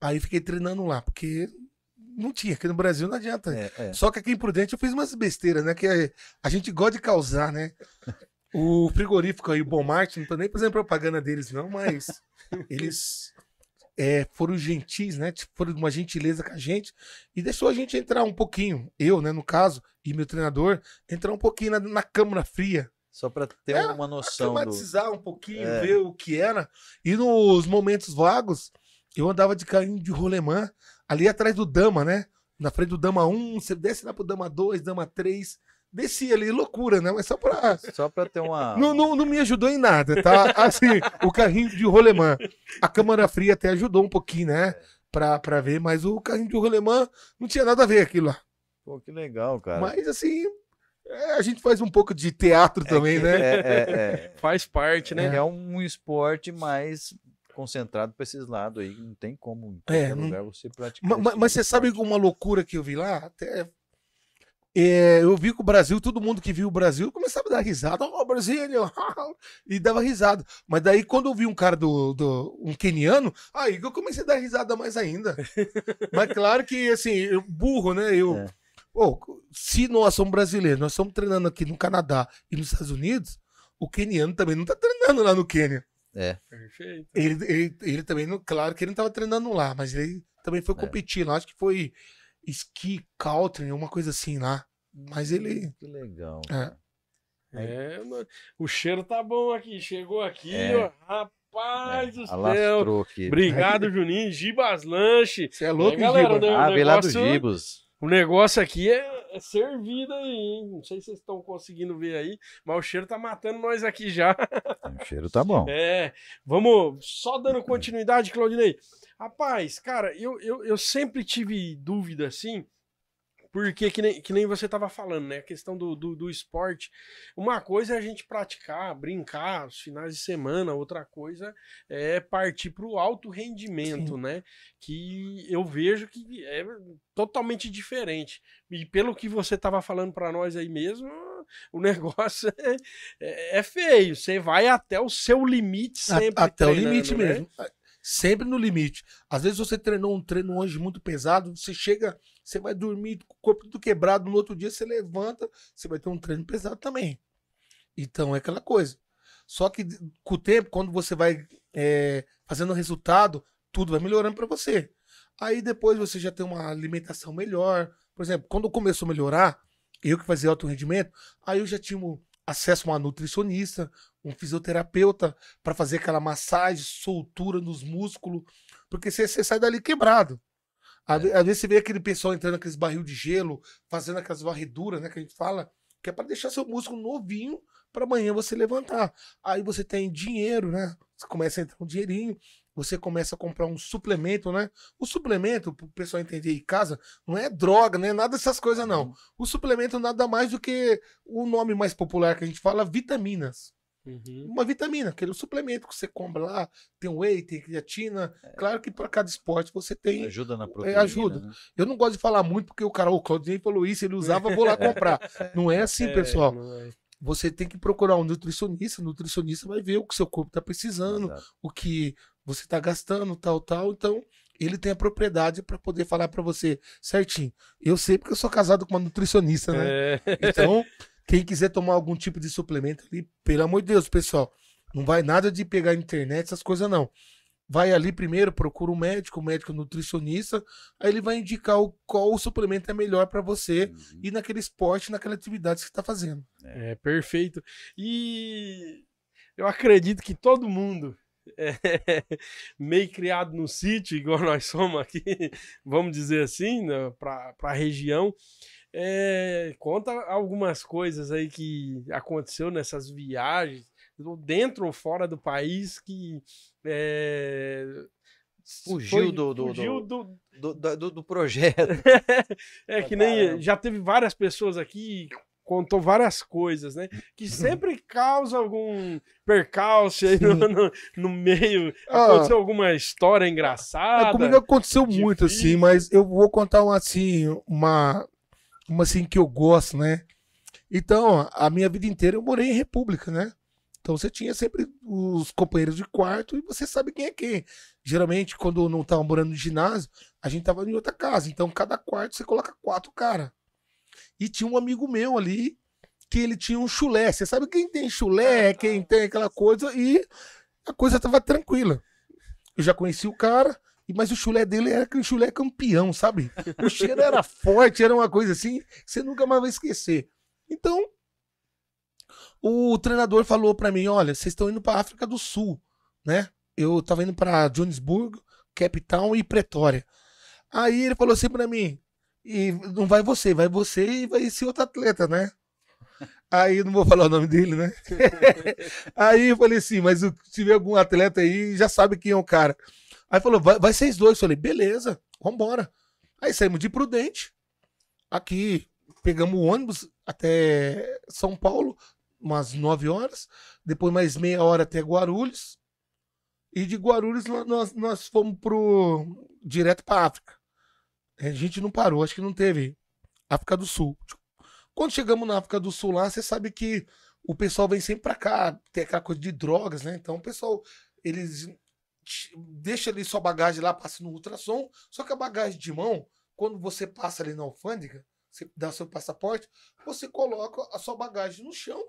Aí fiquei treinando lá, porque não tinha. Aqui no Brasil não adianta. É, é. Só que aqui em Prudente eu fiz umas besteiras, né? Que a gente gosta de causar, né? O frigorífico aí, o Bomart, não tô nem fazendo propaganda deles, não, mas eles é, foram gentis, né? Tipo, foram uma gentileza com a gente e deixou a gente entrar um pouquinho, eu, né, no caso, e meu treinador, entrar um pouquinho na, na câmara fria. Só para ter é,
uma noção. Climatizar do... um pouquinho, é. ver o
que era. E nos momentos vagos, eu andava de carrinho de rolemã ali atrás do Dama, né? Na frente do Dama 1, você desce lá pro Dama 2, Dama 3. Descia ali, loucura, né? Mas só pra. Só pra ter uma. Não, não, não me ajudou em nada, tá? Assim, o carrinho de rolemã. A Câmara Fria até ajudou um pouquinho, né? Pra, pra ver, mas o carrinho de rolemã não tinha nada a ver aquilo lá. Pô, que legal, cara. Mas assim, é, a gente faz um pouco de teatro é também, né? É, é, é,
Faz parte, né? É um esporte mais concentrado para esses lados aí. Não tem como em é, qualquer é, lugar você praticar.
Mas, mas você sabe uma loucura que eu vi lá? Até é, eu vi que o Brasil, todo mundo que viu o Brasil começava a dar risada, ó, oh, Brasil, e dava risada. Mas daí, quando eu vi um cara do, do um queniano, aí eu comecei a dar risada mais ainda. Mas claro que, assim, eu, burro, né? Eu, é. oh, se nós somos brasileiros, nós estamos treinando aqui no Canadá e nos Estados Unidos, o queniano também não está treinando lá no Quênia.
É. Perfeito.
Ele, ele, ele também, claro que ele não estava treinando lá, mas ele também foi é. competir é. lá. Acho que foi esqui, country, uma coisa assim lá. Mas hum, ele.
Que legal. É. É, mano. O cheiro tá bom aqui. Chegou aqui, é. ó. Rapaz é. do céu. Aqui. Obrigado, Juninho. Gibas Lanche. Você é louco, Aí, é, galera, Gibas. gibos. Né? Ah, veio lá do o negócio aqui é, é servido aí, hein? Não sei se vocês estão conseguindo ver aí, mas o cheiro tá matando nós aqui já. O
cheiro tá bom.
É. Vamos, só dando continuidade, Claudinei. Rapaz, cara, eu, eu, eu sempre tive dúvida assim porque, que nem, que nem você estava falando, né? A questão do, do, do, esporte. Uma coisa é a gente praticar, brincar os finais de semana, outra coisa é partir para o alto rendimento, Sim. né? Que eu vejo que é totalmente diferente. E pelo que você estava falando para nós aí mesmo, o negócio é, é, é
feio. Você vai até o seu limite sempre. A, até o limite né? mesmo. Sempre no limite. Às vezes você treinou um treino hoje muito pesado, você chega, você vai dormir com o corpo tudo quebrado, no outro dia você levanta, você vai ter um treino pesado também. Então é aquela coisa. Só que com o tempo, quando você vai é, fazendo resultado, tudo vai melhorando para você. Aí depois você já tem uma alimentação melhor. Por exemplo, quando começou a melhorar, eu que fazia alto rendimento, aí eu já tinha acesso a uma nutricionista, um fisioterapeuta para fazer aquela massagem, soltura nos músculos, porque você, você sai dali quebrado. Às, é. vezes você vê aquele pessoal entrando naqueles barril de gelo, fazendo aquelas varreduras, né, que a gente fala, que é para deixar seu músculo novinho para amanhã você levantar. Aí você tem dinheiro, né? Você começa a entrar um dinheirinho, você começa a comprar um suplemento, né? O suplemento, para o pessoal entender em casa, não é droga, não é nada dessas coisas, não. Uhum. O suplemento nada mais do que o nome mais popular que a gente fala, vitaminas. Uhum. Uma vitamina, aquele suplemento que você compra lá, tem whey, tem creatina. É. Claro que para cada esporte você tem. Ajuda na é, proteína. É, ajuda. Né? Eu não gosto de falar muito porque o cara, o Claudinei falou isso, ele usava, vou lá comprar. não é assim, é, pessoal. É, você tem que procurar um nutricionista, o nutricionista vai ver o que seu corpo está precisando, Exato. o que você está gastando, tal, tal. Então, ele tem a propriedade para poder falar para você certinho. Eu sei porque eu sou casado com uma nutricionista, né? É. Então, Quem quiser tomar algum tipo de suplemento ali, pelo amor de Deus, pessoal, não vai nada de pegar internet, essas coisas não. Vai ali primeiro, procura um médico, um médico nutricionista, aí ele vai indicar o, qual o suplemento é melhor para você uhum. e naquele esporte, naquela atividade que você tá fazendo. É, perfeito.
E eu acredito que todo mundo é, meio criado no sítio, igual nós somos aqui, vamos dizer assim, né, para a região. É, conta algumas coisas aí que aconteceu nessas viagens, dentro ou fora do país, que é, fugiu, foi, do, do, fugiu do, do, do, do projeto. é que nem já teve várias pessoas aqui contou várias coisas, né? Que uhum. sempre causa algum percalço aí no, no, no meio. Ah. Aconteceu ah, alguma história engraçada? É, comigo
aconteceu difícil. muito, assim, mas eu vou contar, um, assim, uma uma assim que eu gosto, né? Então, a minha vida inteira eu morei em república, né? Então você tinha sempre os companheiros de quarto e você sabe quem é quem. Geralmente, quando não tava morando no ginásio, a gente tava em outra casa. Então, cada quarto você coloca quatro cara. E tinha um amigo meu ali que ele tinha um chulé. Você sabe quem tem chulé, ah, tá. quem tem aquela coisa, e a coisa tava tranquila. Eu já conheci o cara, mas o chulé dele era chulé campeão, sabe? O cheiro era forte, era uma coisa assim você nunca mais vai esquecer. Então, o treinador falou para mim: olha, vocês estão indo para África do Sul, né? Eu tava indo para Johannesburgo, Cape Town e Pretória. Aí ele falou assim para mim: e não vai você, vai você e vai esse outro atleta, né? Aí não vou falar o nome dele, né? aí eu falei assim, mas se tiver algum atleta aí, já sabe quem é o cara. Aí falou, vai, vai vocês dois. Eu falei, beleza, vambora. Aí saímos de Prudente, aqui pegamos o ônibus até São Paulo, umas 9 horas, depois mais meia hora até Guarulhos, e de Guarulhos nós, nós fomos pro, direto para África. A gente não parou, acho que não teve. África do Sul. Quando chegamos na África do Sul lá, você sabe que o pessoal vem sempre para cá, tem aquela coisa de drogas, né? Então o pessoal, eles deixa ali sua bagagem lá, passa no ultrassom. Só que a bagagem de mão, quando você passa ali na alfândega, você dá seu passaporte, você coloca a sua bagagem no chão,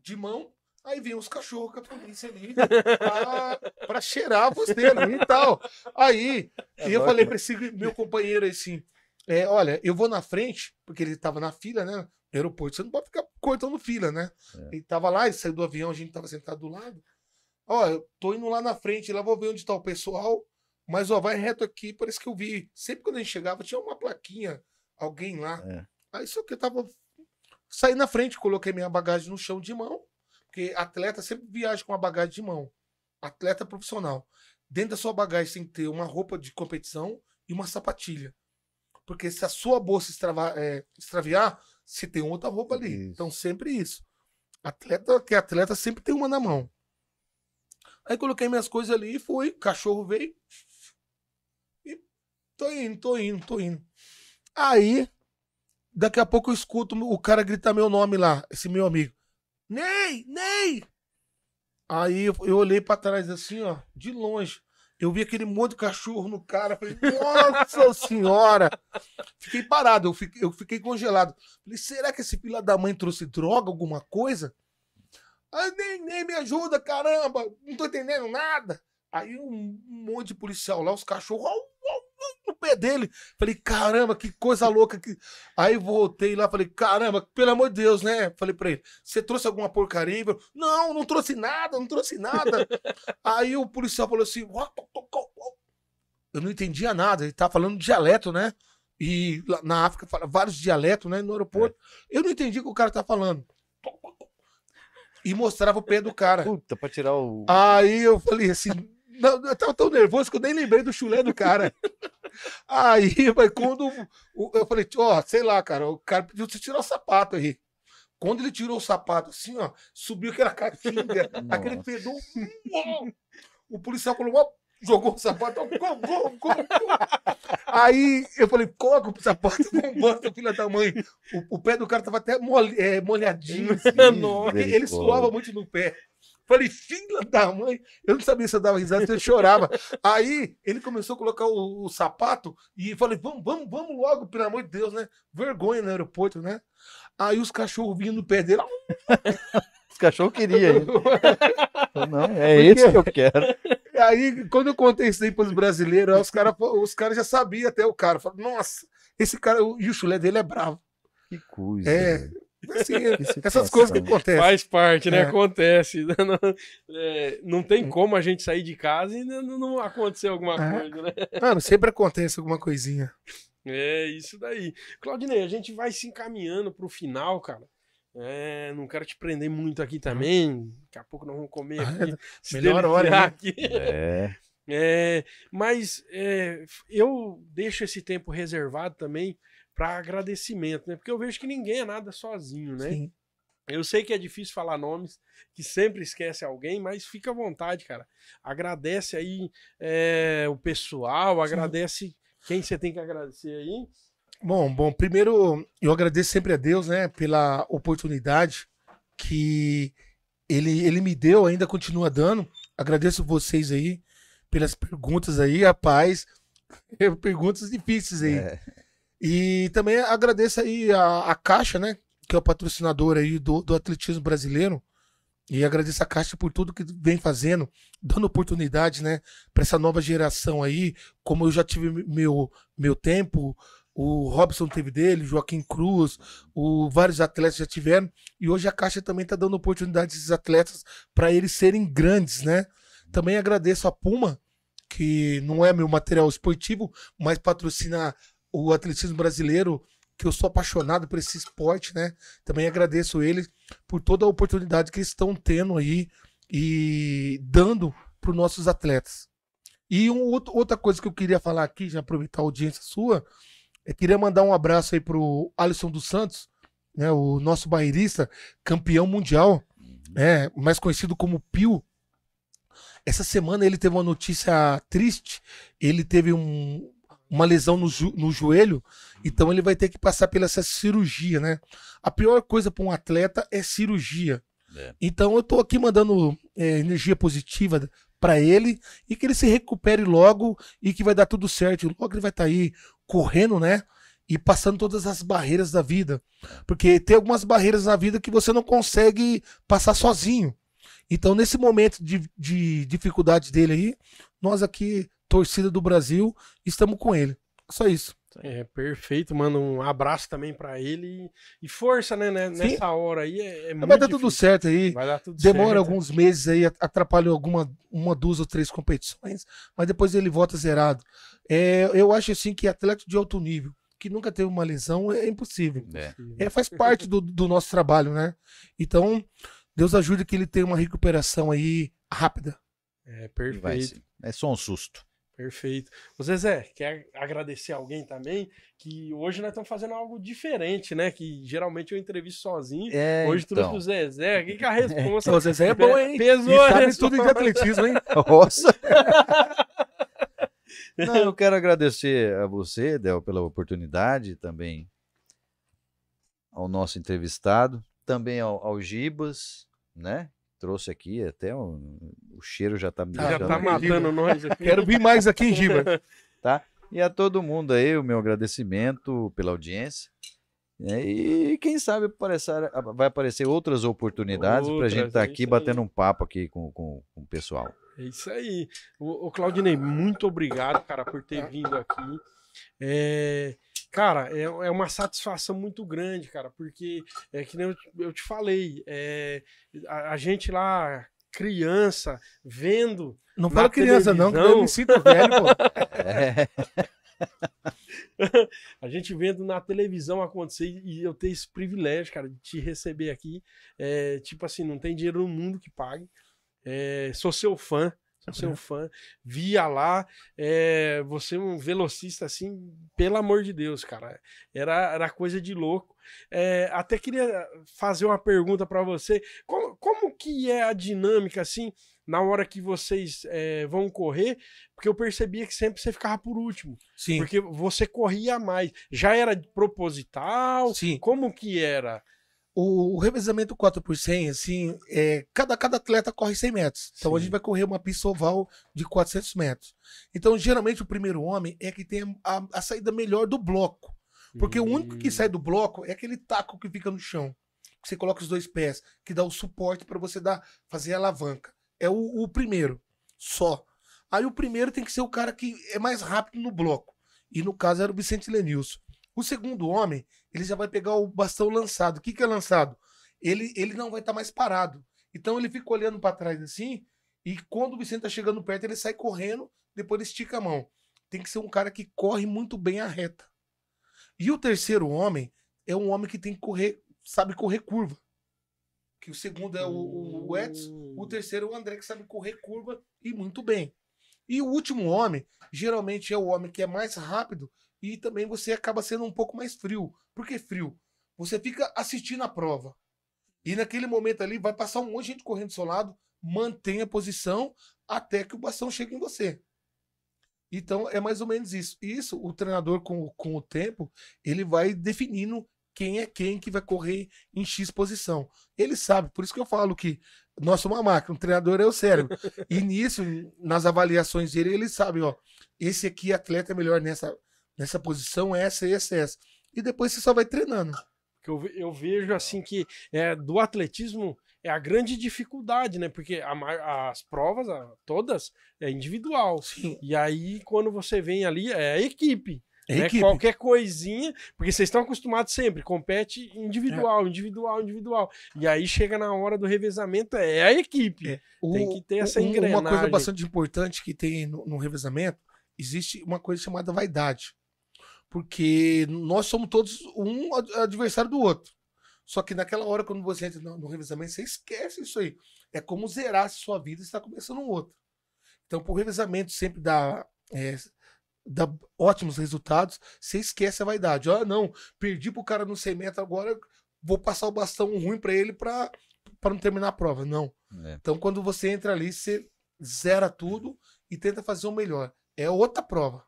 de mão, Aí vem os cachorros com a polícia ali para cheirar você ali e tal. Aí é eu falei para esse meu companheiro assim: é, olha, eu vou na frente, porque ele tava na fila, né? No aeroporto, você não pode ficar cortando fila, né? É. Ele tava lá, ele saiu do avião, a gente tava sentado do lado. Ó, eu tô indo lá na frente, lá vou ver onde tá o pessoal, mas ó, vai reto aqui, parece que eu vi. Sempre quando a gente chegava, tinha uma plaquinha, alguém lá. É. Aí só que eu tava. Saí na frente, coloquei minha bagagem no chão de mão, porque atleta sempre viaja com a bagagem de mão. Atleta profissional. Dentro da sua bagagem tem que ter uma roupa de competição e uma sapatilha. Porque se a sua bolsa extravar, é, extraviar, você tem outra roupa ali. Isso. Então, sempre isso. Atleta que atleta sempre tem uma na mão. Aí coloquei minhas coisas ali e fui. Cachorro veio. E tô indo, tô indo, tô indo. Aí, daqui a pouco eu escuto o cara gritar meu nome lá, esse meu amigo. Ney, Ney! Aí eu olhei para trás assim, ó, de longe. Eu vi aquele monte de cachorro no cara. Falei, nossa senhora! Fiquei parado, eu fiquei, eu fiquei congelado. Falei, será que esse filho da mãe trouxe droga, alguma coisa? Ah, nem, nem me ajuda, caramba, não tô entendendo nada. Aí um monte de policial lá, os cachorros no pé dele. Falei, caramba, que coisa louca. Que... Aí voltei lá, falei, caramba, pelo amor de Deus, né? Falei pra ele, você trouxe alguma porcaria? Falei, não, não trouxe nada, não trouxe nada. Aí o policial falou assim, eu não entendia nada, ele tá falando dialeto, né? E na África fala vários dialetos, né? No aeroporto. É. Eu não entendi o que o cara tá falando e mostrava o pé do cara. Puta, pra tirar o. Aí eu falei assim. Não, eu tava tão nervoso que eu nem lembrei do chulé do cara. Aí, mas quando. Eu falei, ó, oh, sei lá, cara, o cara pediu você tirar o sapato aí. Quando ele tirou o sapato, assim, ó, subiu aquela caixinha, aquele pedão. o policial falou, ó jogou o sapato. Gol, gol, gol, Aí eu falei, coloca o sapato, não bota, filha da mãe. O, o, pé do cara tava até mole, é, molhadinho. Assim, ele, ele suava muito no pé. Falei, filha da mãe, eu não sabia se eu dava risada, se eu chorava. Aí ele começou a colocar o, o, sapato e falei, vamos, vamos, vamos logo, pelo amor de Deus, né? Vergonha no aeroporto, né? Aí os cachorros vinham no pé dele. os cachorros queriam.
não, é Porque... esse que eu quero.
Aí, quando eu contei isso aí para os brasileiros, os caras os cara já sabiam até o cara. Falaram, nossa, esse cara, o, e o chulé dele é bravo. Que
coisa. É,
assim, essas coisas que né? acontecem. Faz parte, né? É. Acontece. Não,
é, não, tem hum. como a gente sair de casa e não, não acontecer alguma é. coisa, né? Mano, sempre
acontece alguma coisinha.
É, isso daí. Claudinei, a gente vai se encaminhando para o final, cara. É, não quero te prender muito aqui também. Daqui a pouco nós vamos comer ah, aqui. Melhor hora. Né? Aqui. É. é mas é, eu deixo esse tempo reservado também para agradecimento, né? Porque eu vejo que ninguém é nada sozinho, né? Sim. Eu sei que é difícil falar nomes, que sempre esquece alguém, mas fica à vontade, cara. Agradece aí é, o pessoal, agradece quem você tem que agradecer aí.
Bom, bom, primeiro eu agradeço sempre a Deus, né, pela oportunidade que ele, ele me deu, ainda continua dando. Agradeço vocês aí pelas perguntas aí, rapaz. Perguntas difíceis aí. É. E também agradeço aí a, a Caixa, né, que é o patrocinador aí do, do atletismo brasileiro. E agradeço a Caixa por tudo que vem fazendo, dando oportunidade, né, para essa nova geração aí. Como eu já tive meu, meu tempo, o Robson teve dele, Joaquim Cruz, o, vários atletas já tiveram, e hoje a Caixa também está dando oportunidade a esses atletas para eles serem grandes, né? Também agradeço a Puma, que não é meu material esportivo, mas patrocina o atletismo brasileiro, que eu sou apaixonado por esse esporte, né? Também agradeço eles por toda a oportunidade que eles estão tendo aí e dando para os nossos atletas. E um, outra coisa que eu queria falar aqui, já aproveitar a audiência sua, eu queria mandar um abraço aí pro Alisson dos Santos, né, o nosso bairrista, campeão mundial, uhum. né, mais conhecido como Pio. Essa semana ele teve uma notícia triste. Ele teve um, uma lesão no, jo no joelho, então ele vai ter que passar pela essa cirurgia, né? A pior coisa para um atleta é cirurgia. É. Então eu tô aqui mandando é, energia positiva para ele e que ele se recupere logo e que vai dar tudo certo. logo ele vai estar tá aí correndo, né? E passando todas as barreiras da vida. Porque tem algumas barreiras na vida que você não consegue passar sozinho. Então, nesse momento de, de dificuldade dele aí, nós aqui, torcida do Brasil, estamos com ele. É só isso. É, perfeito. Manda um abraço também
para ele. E força, né? né nessa hora aí é, é Vai dar tudo certo aí. Vai dar tudo Demora certo. alguns
meses aí, atrapalhou alguma, uma, duas ou três competições, mas depois ele volta zerado. É, eu acho assim que atleta de alto nível, que nunca teve uma lesão, é impossível. É. é faz parte do, do nosso trabalho, né? Então, Deus ajude que ele tenha uma recuperação aí rápida. É perfeito. É só um susto.
Perfeito. O Zezé, quer agradecer alguém também? Que hoje nós estamos fazendo algo diferente, né? Que geralmente eu entrevisto sozinho. É, hoje então. trouxe o Zezé. O que, a resposta? o Zezé é bom, hein? Pesou e sabe tudo de atletismo, hein? Nossa! Não, eu
quero agradecer a você, Del, pela oportunidade também ao nosso entrevistado, também ao, ao Gibas, né? trouxe aqui, até o o cheiro já tá me Já tá matando
nós aqui. Quero vir mais aqui, Giba.
tá? E a todo mundo aí, o meu agradecimento pela audiência. Né? E quem sabe aparecer, vai aparecer outras oportunidades para a gente estar tá é aqui batendo um papo aqui com, com, com o pessoal.
É isso aí. O, o Claudinei, muito obrigado, cara, por ter vindo aqui. É, Cara, é, é uma satisfação muito grande, cara, porque é que nem eu, eu te falei, é, a, a gente lá, criança, vendo. Não fala criança, não, que eu me sinto velho, pô.
É.
a gente vendo na televisão acontecer e eu ter esse privilégio, cara, de te receber aqui. É, tipo assim, não tem dinheiro no mundo que pague. É, sou seu fã seu é. fã, via lá, eh, é, você um velocista assim, pelo amor de Deus, cara, era, era coisa de louco. É, até queria fazer uma pergunta para você, como, como que é a dinâmica assim, na hora que vocês eh, vão correr, porque eu percebia que sempre você ficava por último, Sim. porque você corria mais, já era proposital,
Sim. como que era? O, o revezamento 4 por 100, assim, é, cada, cada atleta corre 100 metros. Então Sim. a gente vai correr uma pista oval de 400 metros. Então, geralmente, o primeiro homem é que tem a, a saída melhor do bloco. Porque o único que sai do bloco é aquele taco que fica no chão. Que você coloca os dois pés, que dá o suporte para você dar, fazer a alavanca. É o, o primeiro, só. Aí o primeiro tem que ser o cara que é mais rápido no bloco. E no caso era o Vicente Lenilson. O segundo homem, ele já vai pegar o bastão lançado. O que, que é lançado? Ele, ele não vai estar tá mais parado. Então ele fica olhando para trás assim, e quando o Vicente tá chegando perto, ele sai correndo, depois ele estica a mão. Tem que ser um cara que corre muito bem a reta. E o terceiro homem é um homem que tem que correr, sabe correr curva. Que o segundo é o, o Edson, o hum. terceiro é o André, que sabe correr curva e muito bem. E o último homem, geralmente é o homem que é mais rápido, e também você acaba sendo um pouco mais frio. Por que frio? Você fica assistindo a prova. E naquele momento ali vai passar um monte de gente correndo do seu lado, mantém a posição até que o bastão chegue em você. Então é mais ou menos isso. Isso, o treinador, com, com o tempo, ele vai definindo quem é quem que vai correr em X posição. Ele sabe, por isso que eu falo que nós somos uma máquina, um treinador é o cérebro. E nisso, nas avaliações dele, ele sabe, ó, esse aqui é atleta é melhor nessa, Nessa posição, essa e essa, essa. E depois você só vai treinando.
Eu, eu vejo assim que é, do atletismo é a grande dificuldade, né? Porque a, as provas, a, todas, é individual. Sim. E aí, quando você vem ali, é a equipe. É né? Qualquer coisinha, porque vocês estão acostumados sempre, compete individual, é. individual, individual. E aí chega na hora do revezamento, é a
equipe. É. O, tem que ter essa um, engrenagem. Uma coisa bastante importante que tem no, no revezamento, existe uma coisa chamada vaidade porque nós somos todos um adversário do outro. Só que naquela hora, quando você entra no revezamento, você esquece isso aí. É como zerar sua vida e está começando um outro. Então, por revezamento sempre dá, é, dá ótimos resultados, você esquece a vaidade. Ah, não, perdi pro cara no 100 metros agora, vou passar o bastão ruim para ele para não terminar a prova. Não. É. Então, quando você entra ali, você zera tudo e tenta fazer o melhor. É outra prova.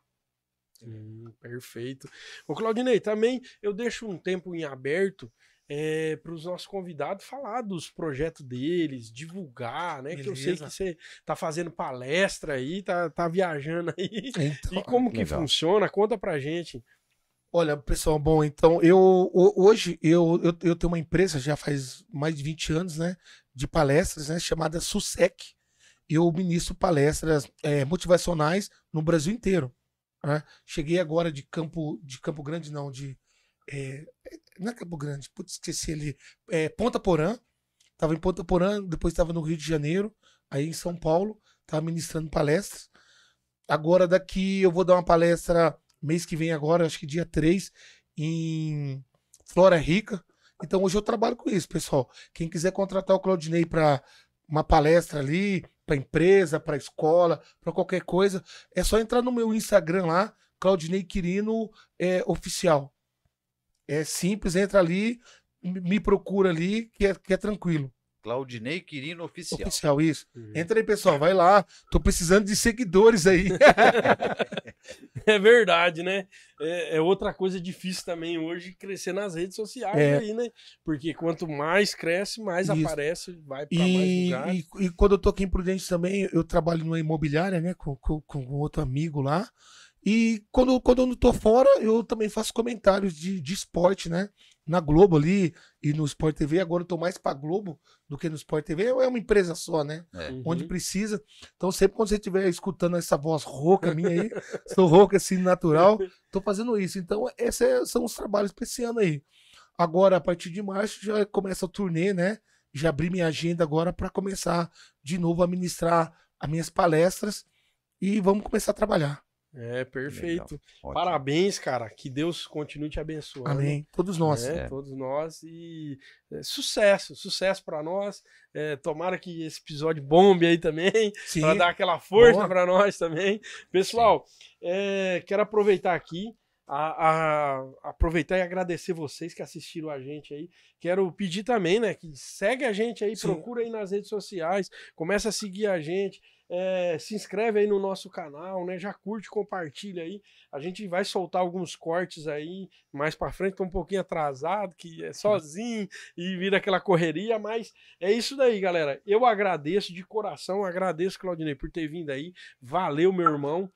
Sim, hum, perfeito. o Claudinei, também eu deixo um tempo
em aberto é, para os nossos convidados falar dos projetos deles, divulgar, né? Beleza. Que eu sei que você tá fazendo palestra aí, tá, tá viajando aí. Então, e como que legal.
funciona? Conta pra gente. Olha, pessoal, bom, então eu hoje eu, eu, eu, tenho uma empresa já faz mais de 20 anos, né? De palestras, né? Chamada SUSEC. Eu ministro palestras é, motivacionais no Brasil inteiro. Né? Cheguei agora de Campo, de Campo Grande, não, de. É, é não é Campo Grande, putz, esqueci ali. É, Ponta Porã. Estava em Ponta Porã, depois estava no Rio de Janeiro, aí em São Paulo, estava ministrando palestras. Agora daqui eu vou dar uma palestra mês que vem agora, acho que dia 3, em Flora Rica. Então hoje eu trabalho com isso, pessoal. Quem quiser contratar o Claudinei para uma palestra ali, para empresa, para escola, para qualquer coisa, é só entrar no meu Instagram lá, Claudinei Quirino é, Oficial. É simples, entra ali, me procura ali, que é, que é tranquilo.
Claudinei Quirino Oficial. Oficial,
isso. Uhum. Entra aí, pessoal, vai lá. Tô precisando de seguidores aí.
é verdade, né? É, é, outra coisa difícil também hoje crescer nas redes sociais é. aí, né? Porque quanto mais cresce, mais isso. aparece, vai para mais lugares.
E, e, quando eu tô aqui em Prudente também, eu trabalho numa imobiliária, né? Com, com, com outro amigo lá. E quando, quando eu não tô fora, eu também faço comentários de, de esporte, né? na Globo ali e no Sport TV. Agora eu tô mais pra Globo do que no Sport TV. É uma empresa só, né? É. Uhum. Onde precisa. Então, sempre quando você estiver escutando essa voz rouca minha aí, sou rouca assim, natural, tô fazendo isso. Então, esses é, são os trabalhos pra esse ano aí. Agora, a partir de março, já começa o turnê, né? Já abri minha agenda agora para começar de novo a ministrar as minhas palestras e vamos começar a trabalhar.
É, perfeito. Parabéns, cara. Que Deus continue te abençoando. Amém. Todos nós. É, é. Todos nós. E é, sucesso, sucesso para nós. É, tomara que esse episódio bombe aí também, para dar aquela força para nós também. Pessoal, é, quero aproveitar aqui. A, a, aproveitar e agradecer vocês que assistiram a gente aí. Quero pedir também, né, que segue a gente aí, Sim. procura aí nas redes sociais, começa a seguir a gente. É, se inscreve aí no nosso canal, né? Já curte, compartilha aí. A gente vai soltar alguns cortes aí mais para frente, tô um pouquinho atrasado, que é sozinho e vira aquela correria, mas é isso daí, galera. Eu agradeço de coração, agradeço, Claudinei, por ter vindo aí. Valeu, meu irmão.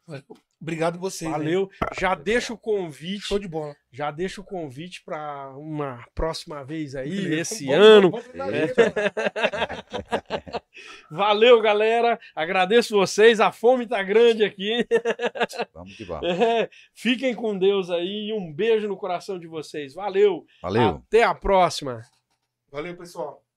Obrigado você. Valeu. Já deixa o convite. Show de bola. Já deixa o convite para uma próxima vez aí, Beleza, esse bom, ano. Bom, bom, Valeu, galera. Agradeço vocês. A fome tá grande aqui. Vamos que vamos. É, fiquem com Deus aí e um beijo no coração de vocês. Valeu. Valeu.
Até a próxima.
Valeu, pessoal.